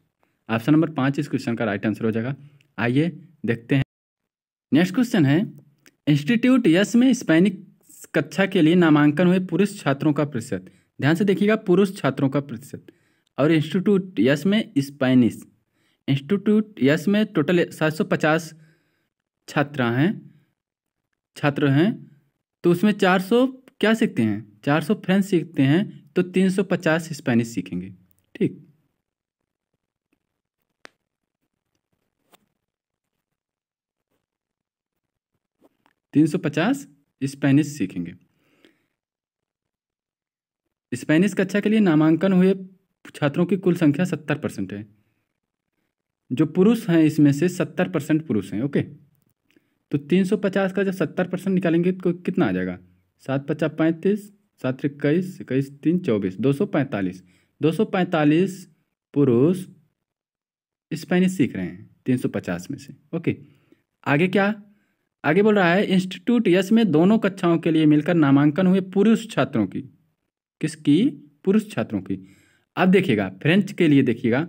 ऑप्शन नंबर पाँच इस क्वेश्चन का राइट आंसर हो जाएगा आइए देखते हैं नेक्स्ट क्वेश्चन है इंस्टीट्यूट यस में स्पेनिक कक्षा के लिए नामांकन हुए पुरुष छात्रों का प्रतिशत ध्यान से देखिएगा पुरुष छात्रों का प्रतिशत और इंस्टीट्यूट यस में स्पेनिश इंस्टीट्यूट यस में टोटल सात सौ पचास छात्रा हैं छात्र हैं तो उसमें चार सौ क्या सीखते हैं 400 फ्रेंच सीखते हैं तो 350 स्पेनिश सीखेंगे ठीक तीन सौ पचास स्पेनिश सीखेंगे स्पेनिश कक्षा के लिए नामांकन हुए छात्रों की कुल संख्या सत्तर परसेंट है जो पुरुष हैं इसमें से सत्तर परसेंट पुरुष हैं ओके तो तीन सौ पचास का जब सत्तर परसेंट निकालेंगे तो कितना आ जाएगा सात पचास पैंतीस सात इक्कीस इक्कीस तीन चौबीस दो सौ पैंतालीस दो सौ पैंतालीस पुरुष स्पेनिश सीख रहे हैं तीन सौ पचास में से ओके आगे क्या आगे बोल रहा है इंस्टीट्यूट यस में दोनों कक्षाओं के लिए मिलकर नामांकन हुए पुरुष छात्रों की किसकी पुरुष छात्रों की अब देखिएगा फ्रेंच के लिए देखिएगा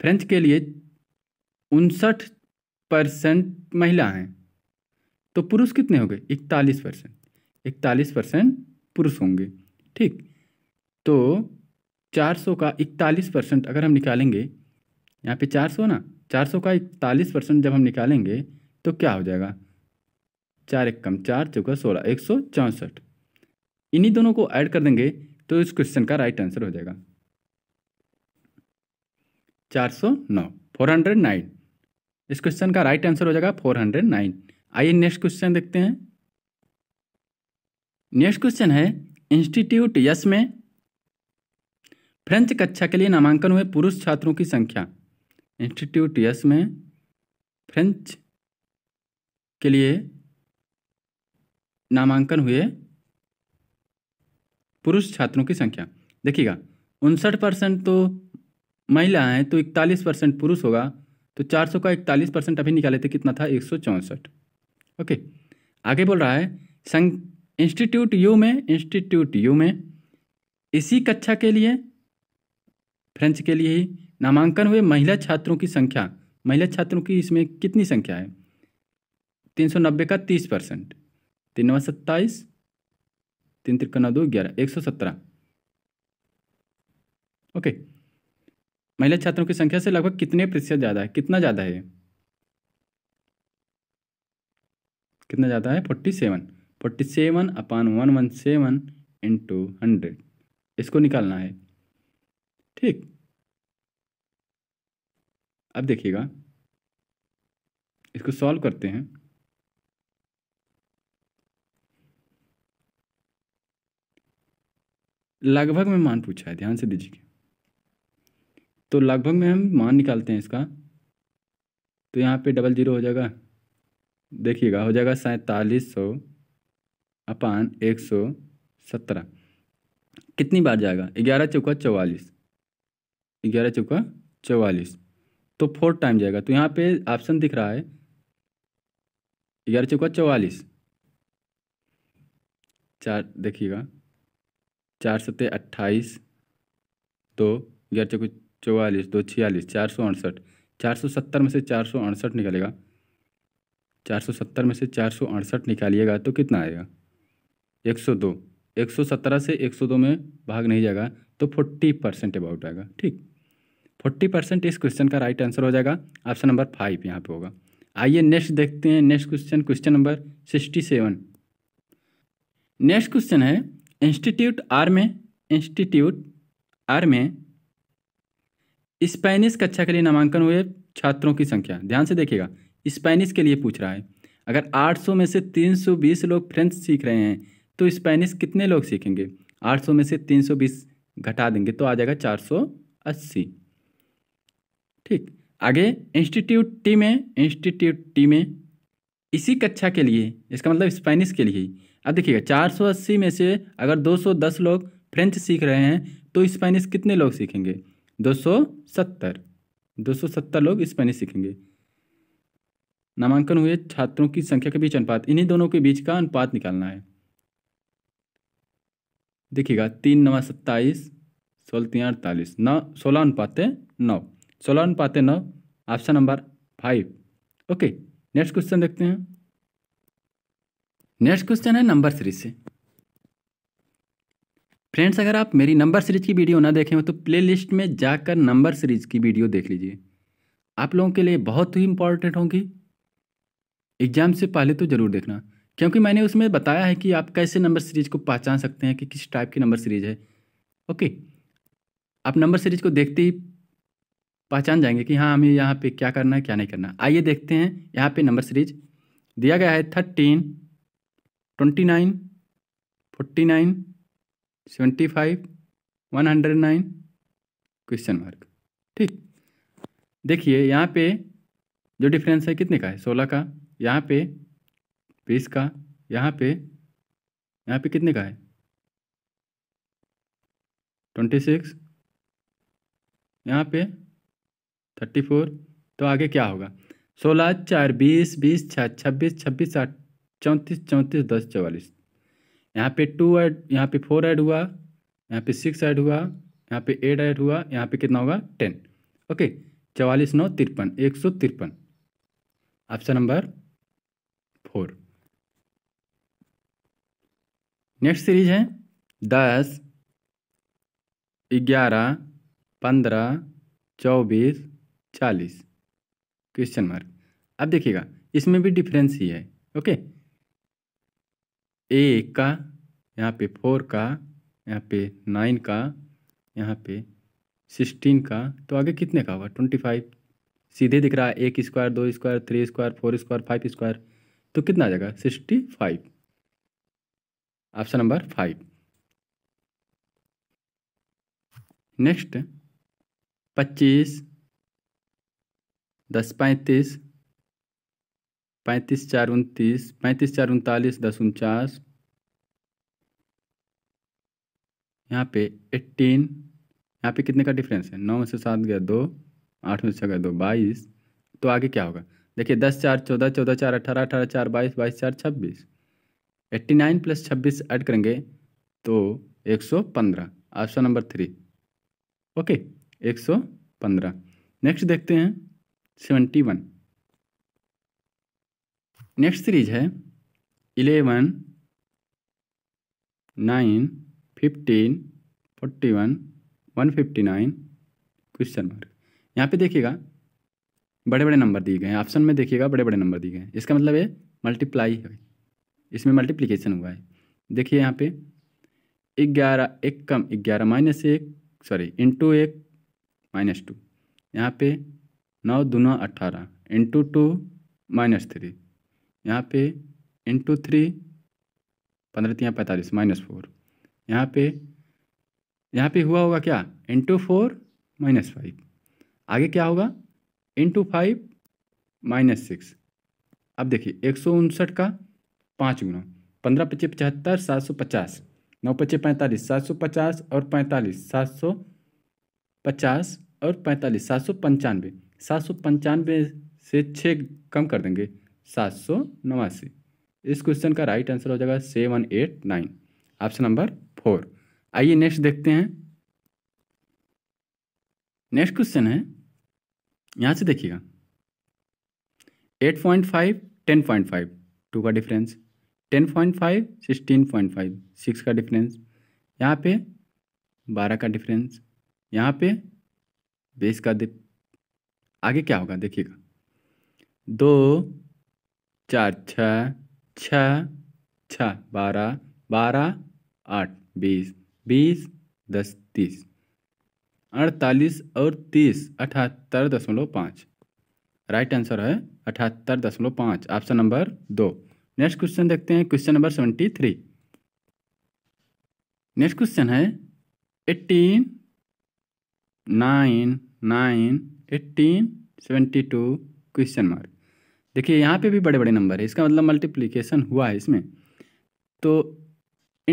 फ्रेंच के लिए उनसठ परसेंट महिला हैं तो पुरुष कितने हो गए इकतालीस परसेंट इकतालीस परसेंट पुरुष होंगे ठीक तो 400 का इकतालीस परसेंट अगर हम निकालेंगे यहाँ पे 400 ना 400 का इकतालीस परसेंट जब हम निकालेंगे तो क्या हो जाएगा चार एक कम चार चौका सोलह एक सौ चौंसठ इन्हीं दोनों को ऐड कर देंगे तो इस क्वेश्चन का राइट आंसर हो जाएगा चार सौ नौ फोर हंड्रेड नाइन इस क्वेश्चन का राइट आंसर हो जाएगा फोर हंड्रेड नाइन आइए नेक्स्ट क्वेश्चन देखते हैं नेक्स्ट क्वेश्चन है इंस्टीट्यूट यश में फ्रेंच कक्षा के लिए नामांकन हुए पुरुष छात्रों की संख्या इंस्टीट्यूट यस में फ्रेंच के लिए नामांकन हुए पुरुष छात्रों की संख्या देखिएगा उनसठ परसेंट तो महिला हैं तो इकतालीस परसेंट पुरुष होगा तो चार सौ का इकतालीस परसेंट अभी निकाले थे कितना था एक सौ चौंसठ ओके आगे बोल रहा है इंस्टीट्यूट यू में इंस्टीट्यूट यू में इसी कक्षा के लिए फ्रेंच के लिए ही नामांकन हुए महिला छात्रों की संख्या महिला छात्रों की इसमें कितनी संख्या है तीन सौ नब्बे का तीस परसेंट तीन नौ सत्ताईस तीन तिरकना दो ग्यारह एक सौ सत्रह ओके महिला छात्रों की संख्या से लगभग कितने प्रतिशत ज़्यादा है कितना ज़्यादा है कितना ज़्यादा है forty seven forty seven upon one one seven into hundred इसको निकालना है ठीक अब देखिएगा इसको सॉल्व करते हैं लगभग में मान पूछा है ध्यान से दीजिए तो लगभग में हम मान निकालते हैं इसका तो यहाँ पे डबल ज़ीरो हो जाएगा देखिएगा हो जाएगा सैंतालीस सौ अपान एक सौ सत्रह कितनी बार जाएगा ग्यारह चौका चौवालीस ग्यारह चौका चौवालीस तो फोर्थ टाइम जाएगा तो यहाँ पे ऑप्शन दिख रहा है ग्यारह चौका चौवालीस चार देखिएगा चार सत्ते अट्ठाईस दो ग्यारह चौका चौवालीस दो छियालीस चार सौ अड़सठ चार सौ सत्तर में से चार सौ अड़सठ निकलेगा चार सौ सत्तर में से चार सौ अड़सठ निकालिएगा तो कितना आएगा एक सौ दो एक सौ सत्रह से एक सौ दो में भाग नहीं जाएगा तो फोर्टी परसेंट अबाउट आएगा ठीक फोर्टी परसेंट इस क्वेश्चन का राइट आंसर हो जाएगा ऑप्शन नंबर फाइव यहाँ पे होगा आइए नेक्स्ट देखते हैं next question question number sixty seven next question है इंस्टीट्यूट आर में इंस्टीट्यूट आर में स्पेनिश कक्षा के लिए नामांकन हुए छात्रों की संख्या ध्यान से देखिएगा स्पेनिश के लिए पूछ रहा है अगर 800 में से 320 लोग फ्रेंच सीख रहे हैं तो स्पेनिश कितने लोग सीखेंगे 800 में से 320 घटा देंगे तो आ जाएगा 480 ठीक आगे इंस्टीट्यूट टी में इंस्टीट्यूट टी में इसी कक्षा के लिए इसका मतलब स्पेनिश के लिए अब देखिएगा 480 में से अगर 210 लोग फ्रेंच सीख रहे हैं तो स्पेनिश कितने लोग सीखेंगे 270 270 लोग स्पेनिश सीखेंगे नामांकन हुए छात्रों की संख्या के बीच अनुपात इन्हीं दोनों के बीच का अनुपात निकालना है देखिएगा तीन नवा सत्ताईस तीन अड़तालीस नौ सोलह अनुपाते नौ सोलह अनुपाते नौ option number five okay next question देखते हैं नेक्स्ट क्वेश्चन है नंबर सीरीज से फ्रेंड्स अगर आप मेरी नंबर सीरीज की वीडियो ना देखें हो तो प्लेलिस्ट में जाकर नंबर सीरीज की वीडियो देख लीजिए आप लोगों के लिए बहुत ही इंपॉर्टेंट होंगी एग्जाम से पहले तो ज़रूर देखना क्योंकि मैंने उसमें बताया है कि आप कैसे नंबर सीरीज को पहचान सकते हैं कि किस टाइप की नंबर सीरीज है ओके आप नंबर सीरीज को देखते ही पहचान जाएंगे कि हाँ हमें यहाँ पे क्या करना है क्या नहीं करना आइए देखते हैं यहाँ पे नंबर सीरीज दिया गया है thirteen twenty nine forty nine seventy five one hundred nine question mark ठीक देखिए यहाँ पे जो डिफरेंस है कितने का है सोलह का यहाँ पे बीस तो का यहाँ पे यहाँ पे कितने का है ट्वेंटी सिक्स यहाँ पे थर्टी फोर तो आगे क्या होगा सोलह चार बीस बीस छः छब्बीस छब्बीस आठ चौंतीस चौंतीस दस चवालीस यहाँ पे टू ऐड यहाँ पे फोर ऐड हुआ यहाँ पे सिक्स ऐड हुआ यहाँ पे एट ऐड हुआ यहाँ पे कितना होगा टेन ओके चवालीस नौ तिरपन एक सौ तिरपन option number four next series है दस ग्यारह पंद्रह चौबीस चालीस क्वेश्चन मार्क अब देखिएगा इसमें भी डिफरेंस ही है ओके एक का यहाँ पे फोर का यहाँ पे नाइन का यहाँ पे सिक्सटीन का तो आगे कितने का होगा ट्वेंटी फाइव सीधे दिख रहा है एक स्क्वायर दो square three square four square five square तो कितना आ जाएगा sixty five option number five next पच्चीस दस पैंतीस पैंतीस चार उनतीस पैंतीस चार उनतालीस दस उनचास यहाँ पे एट्टीन यहाँ पे कितने का डिफरेंस है नौ में से सात गया दो आठ में से गया दो बाईस तो आगे क्या होगा देखिए दस चार चौदह चौदह चार अठारह अठारह चार बाईस बाईस चार छब्बीस एट्टी नाइन प्लस छब्बीस ऐड करेंगे तो एक सौ पंद्रह ऑप्शन नंबर थ्री ओके एक सौ पंद्रह नेक्स्ट देखते हैं सेवेंटी वन नेक्स्ट सीरीज है eleven nine fifteen forty one one fifty nine question mark यहाँ पे देखिएगा बड़े बड़े नंबर दिए गए हैं ऑप्शन में देखिएगा बड़े बड़े नंबर दिए गए हैं इसका मतलब है मल्टीप्लाई है इसमें मल्टीप्लिकेशन हुआ है देखिए यहाँ पे ग्यारह एक कम ग्यारह माइनस एक सॉरी इंटू एक माइनस टू यहाँ पे नौ दूना अट्ठारह इंटू टू माइनस थ्री यहाँ पे इंटू थ्री पंद्रह तीन पैंतालीस माइनस फोर यहाँ पे यहाँ पे हुआ होगा क्या इंटू फोर माइनस फाइव आगे क्या होगा इंटू फाइव माइनस सिक्स अब देखिए एक सौ उनसठ का पाँच गुना पंद्रह पच्चीस पचहत्तर सात सौ पचास नौ पच्चीस पैंतालीस सात सौ पचास और पैंतालीस सात सौ पचास और पैंतालीस सात सौ पंचानवे सात सौ पंचानवे से छः कम कर देंगे सात सौ नवासी इस क्वेश्चन का राइट आंसर हो जाएगा seven eight nine option number four आइए नेक्स्ट देखते हैं नेक्स्ट क्वेश्चन है यहाँ से देखिएगा eight point five ten point five two का difference ten point five sixteen point five six का डिफरेंस यहाँ पे बारह का डिफरेंस यहाँ पे बीस का आगे क्या होगा देखिएगा दो चार छ छः छ बारह बारह आठ बीस बीस दस तीस अड़तालीस और तीस अठहत्तर दशमलव पाँच राइट आंसर है अठहत्तर दशमलव पाँच ऑप्शन नंबर दो नेक्स्ट क्वेश्चन देखते हैं question number seventy three next question है eighteen nine nine eighteen seventy two question mark देखिए यहाँ पे भी बड़े बड़े नंबर है इसका मतलब मल्टीप्लीकेशन हुआ है इसमें तो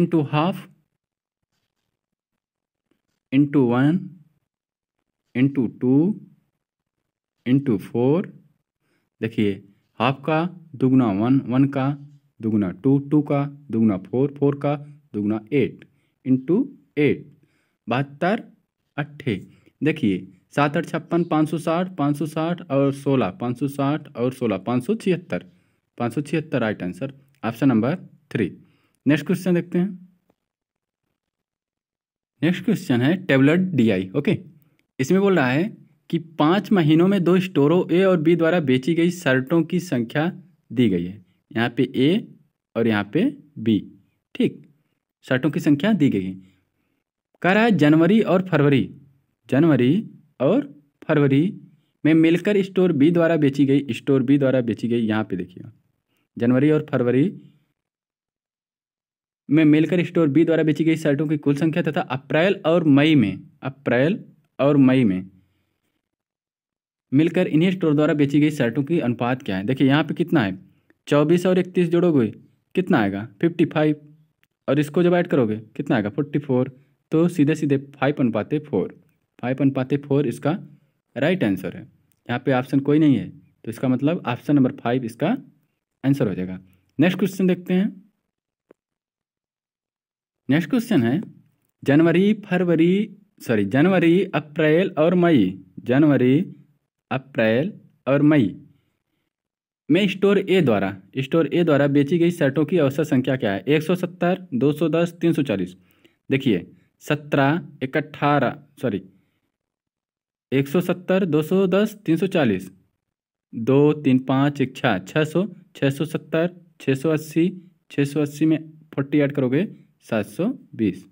into half into one into two into four देखिए हाफ का दुगना वन वन का दुगना टू टू का दुगना फोर फोर का दुगना एट इंटू एट बहत्तर अट्ठे देखिए सात आठ छप्पन पाँच सौ साठ पाँच सौ साठ और सोलह पाँच सौ साठ और सोलह पाँच सौ छिहत्तर पाँच सौ छिहत्तर right answer option number three next question देखते हैं नेक्स्ट क्वेश्चन है टेबलेट डीआई ओके इसमें बोल रहा है कि पाँच महीनों में दो स्टोरों ए और बी द्वारा बेची गई शर्टों की संख्या दी गई है यहाँ पे ए और यहाँ पे बी ठीक शर्टों की संख्या दी गई है कह रहा है जनवरी और फरवरी जनवरी और फरवरी में मिलकर स्टोर बी द्वारा बेची गई स्टोर बी द्वारा बेची गई यहाँ पे देखिए जनवरी और फरवरी में मिलकर स्टोर बी द्वारा बेची गई शर्टों की कुल संख्या तथा अप्रैल और मई में अप्रैल और मई में मिलकर इन्हीं स्टोर द्वारा बेची गई शर्टों की अनुपात क्या है देखिए यहाँ पे कितना है चौबीस और इकतीस जोड़ोगे कितना आएगा फिफ्टी फाइव और इसको जब ऐड करोगे कितना आएगा फोर्टी फोर तो सीधे सीधे फाइव अनुपात फोर फाइव अनुपात फोर इसका राइट आंसर है यहाँ पे ऑप्शन कोई नहीं है तो इसका मतलब ऑप्शन नंबर फाइव इसका आंसर हो जाएगा नेक्स्ट क्वेश्चन देखते हैं नेक्स्ट क्वेश्चन है जनवरी फरवरी सॉरी जनवरी अप्रैल और मई जनवरी अप्रैल और मई में स्टोर ए द्वारा स्टोर ए द्वारा बेची गई शर्टों की औसत संख्या क्या है एक सौ सत्तर दो सौ दस तीन सौ चालीस देखिए सत्रह एक अट्ठारह सॉरी एक सौ सत्तर दो सौ दस तीन सौ चालीस दो तीन पाँच एक छः छः सौ छः सौ सत्तर छः सौ अस्सी छः सौ अस्सी में फोर्टी ऐड करोगे सात सौ बीस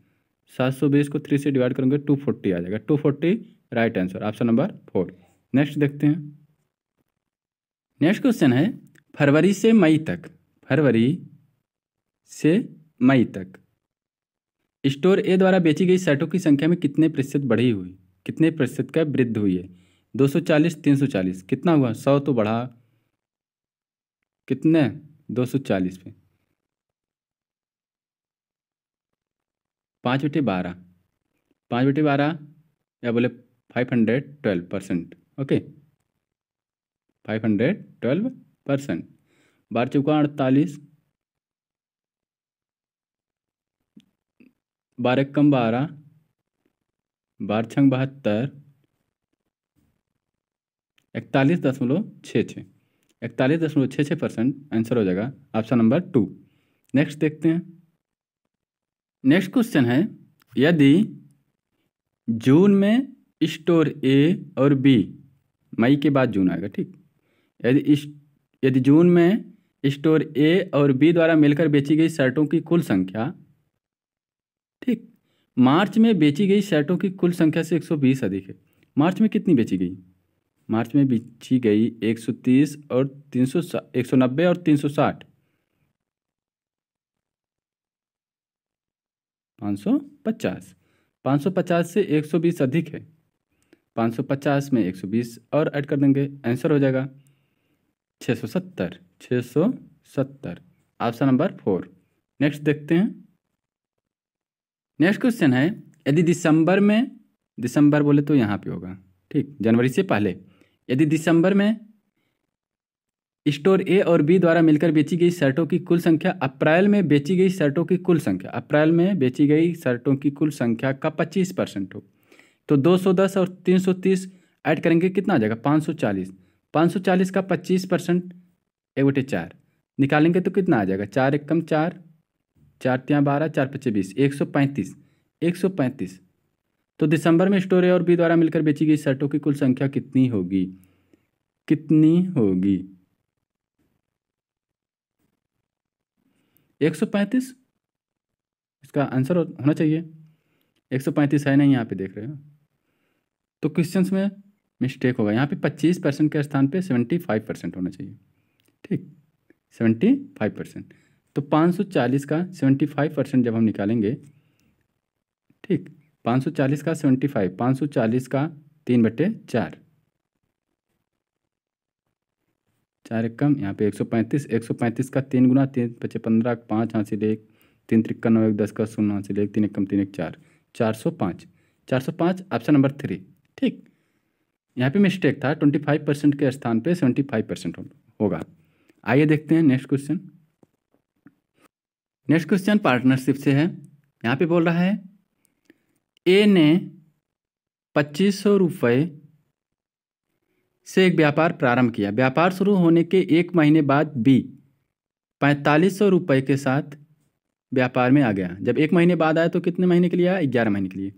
सात सौ बीस को थ्री से डिवाइड करोगे टू फोर्टी आ जाएगा two forty right answer option number four next देखते हैं नेक्स्ट क्वेश्चन है फरवरी से मई तक फरवरी से मई तक स्टोर ए द्वारा बेची गई शर्टों की संख्या में कितने प्रतिशत बढ़ी हुई कितने प्रतिशत का वृद्धि हुई है 240 340 कितना हुआ 100 तो बढ़ा कितने 240 पे पाँच बटे बारह पाँच बटे बारह या बोले five hundred twelve percent okay five hundred twelve percent बार चौका अड़तालीस बारह कम बारह बार छंग बहत्तर इकतालीस दशमलव छः छः इकतालीस दशमलव छः छः परसेंट आंसर हो जाएगा ऑप्शन नंबर टू नेक्स्ट देखते हैं नेक्स्ट क्वेश्चन है यदि जून में स्टोर ए और बी मई के बाद जून आएगा ठीक यदि इस यदि जून में स्टोर ए और बी द्वारा मिलकर बेची गई शर्टों की कुल संख्या ठीक मार्च में बेची गई शर्टों की कुल संख्या से 120 अधिक है मार्च में कितनी बेची गई मार्च में बेची गई 130 और 300 190 और 360 550 550 से 120 अधिक है 550 में 120 और ऐड कर देंगे आंसर हो जाएगा 670 670 ऑप्शन नंबर फोर नेक्स्ट देखते हैं नेक्स्ट क्वेश्चन है यदि दिसंबर में दिसंबर बोले तो यहाँ पे होगा ठीक जनवरी से पहले यदि दिसंबर में स्टोर ए और बी द्वारा मिलकर बेची गई शर्टों की कुल संख्या अप्रैल में बेची गई शर्टों की कुल संख्या अप्रैल में बेची गई शर्टों की कुल संख्या का 25 परसेंट हो तो 210 और 330 ऐड करेंगे कितना आ जाएगा 540 540 का 25 परसेंट एगोटे चार निकालेंगे तो कितना आ जाएगा चार एक कम चार चार त्याँ बारह चार पच्चीस बीस एक सौ पैंतीस एक सौ पैंतीस तो दिसंबर में स्टोरे और बी द्वारा मिलकर बेची गई शर्टों की कुल संख्या कितनी होगी कितनी होगी एक सौ पैंतीस इसका आंसर होना चाहिए एक सौ पैंतीस है नहीं यहाँ पे देख रहे हो तो क्वेश्चन में मिस्टेक होगा यहाँ पे 25 परसेंट के स्थान पे 75 परसेंट होना चाहिए ठीक 75 परसेंट तो 540 का 75 परसेंट जब हम निकालेंगे ठीक 540 का 75 540 का तीन बटे चार चार एक कम यहाँ पे 135 135 का तीन गुना तीन पचे पंद्रह पाँच हासिल एक तीन का नौ एक दस का शून्य हासिल एक तीन एक कम तीन एक चार चार सौ पाँच चार सौ पाँच ऑप्शन नंबर थ्री ठीक यहाँ पे मिस्टेक था ट्वेंटी फाइव परसेंट के स्थान पे सेवेंटी फाइव परसेंट होगा आइए देखते हैं next question next question partnership से है यहाँ पे बोल रहा है ए ने पच्चीस सौ रुपये से एक व्यापार प्रारंभ किया व्यापार शुरू होने के एक महीने बाद बी पैंतालीस सौ रुपये के साथ व्यापार में आ गया जब एक महीने बाद आया तो कितने महीने के लिए आया ग्यारह महीने के लिए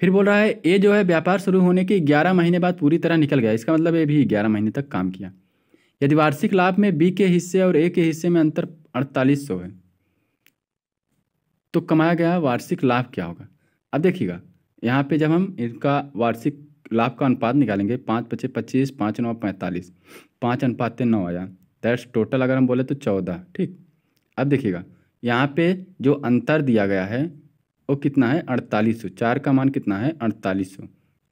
फिर बोल रहा है ये जो है व्यापार शुरू होने के ग्यारह महीने बाद पूरी तरह निकल गया इसका मतलब ये भी ग्यारह महीने तक काम किया यदि वार्षिक लाभ में बी के हिस्से और ए के हिस्से में अंतर अड़तालीस सौ है तो कमाया गया वार्षिक लाभ क्या होगा अब देखिएगा यहाँ पे जब हम इनका वार्षिक लाभ का अनुपात निकालेंगे पाँच पचे पच्चीस पाँच नौ पैंतालीस पाँच अनुपात नौ आया दैट्स टोटल अगर हम बोले तो चौदह ठीक अब देखिएगा यहाँ पे जो अंतर दिया गया है वो कितना है अड़तालीस सौ चार का मान कितना है अड़तालीस सौ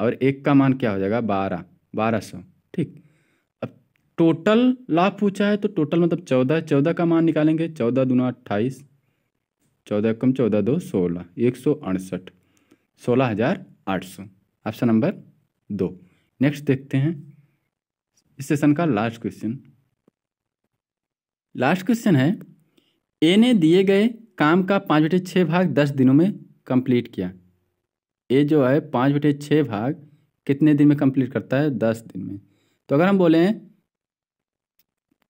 और एक का मान क्या हो जाएगा बारह बारह सौ ठीक अब टोटल लाभ पूछा है तो टोटल मतलब चौदह चौदह का मान निकालेंगे चौदह दूना अट्ठाईस चौदह कम चौदह दो सोलह एक सौ अड़सठ सोलह हज़ार आठ सौ ऑप्शन नंबर दो नेक्स्ट देखते हैं इस सेशन का लास्ट क्वेश्चन लास्ट क्वेश्चन है ए ने दिए गए काम का पाँच बटे छः भाग दस दिनों में कंप्लीट किया ये जो है पाँच बटे छः भाग कितने दिन में कंप्लीट करता है दस दिन में तो अगर हम बोलें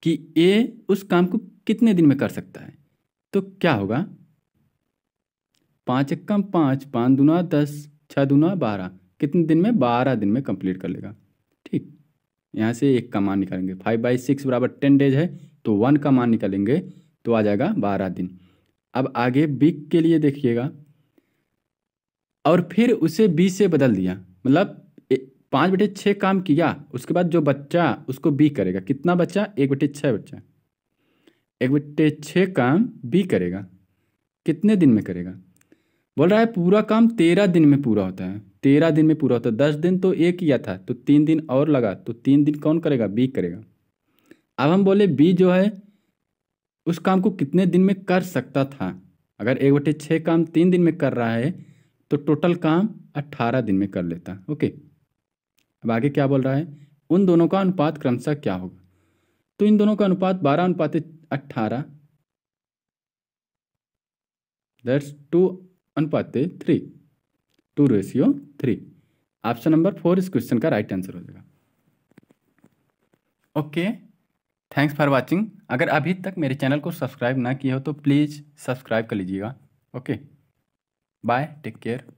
कि ए उस काम को कितने दिन में कर सकता है तो क्या होगा पाँच एक्कम पाँच पाँच दूना दस छः दूना बारह कितने दिन में बारह दिन में कंप्लीट कर लेगा ठीक यहाँ से एक का मान निकालेंगे फाइव बाई सिक्स बराबर टेन डेज है तो वन का मान निकालेंगे तो आ जाएगा बारह दिन अब आगे बिग के लिए देखिएगा और फिर उसे बी से बदल दिया मतलब पाँच बटे छः काम किया उसके बाद जो बच्चा उसको बी करेगा कितना बच्चा एक बटे छः बच्चा एक बटे छः काम बी करेगा कितने दिन में करेगा बोल रहा है पूरा काम तेरह दिन में पूरा होता है तेरह दिन में पूरा होता है दस दिन तो ए किया था तो तीन दिन और लगा तो तीन दिन कौन करेगा बी करेगा अब हम बोले बी जो है उस काम को कितने दिन में कर सकता था अगर एक बटे छः काम तीन दिन में कर रहा है तो टोटल काम अट्ठारह दिन में कर लेता ओके अब आगे क्या बोल रहा है उन दोनों का अनुपात क्रमशः क्या होगा तो इन दोनों का अनुपात बारह अनुपात अट्ठारह दैट्स टू अनुपात three two ratio three option number four इस क्वेश्चन का राइट आंसर हो जाएगा ओके थैंक्स फॉर वॉचिंग अगर अभी तक मेरे चैनल को सब्सक्राइब ना किया हो तो प्लीज़ सब्सक्राइब कर लीजिएगा okay okay. Bye. Take care.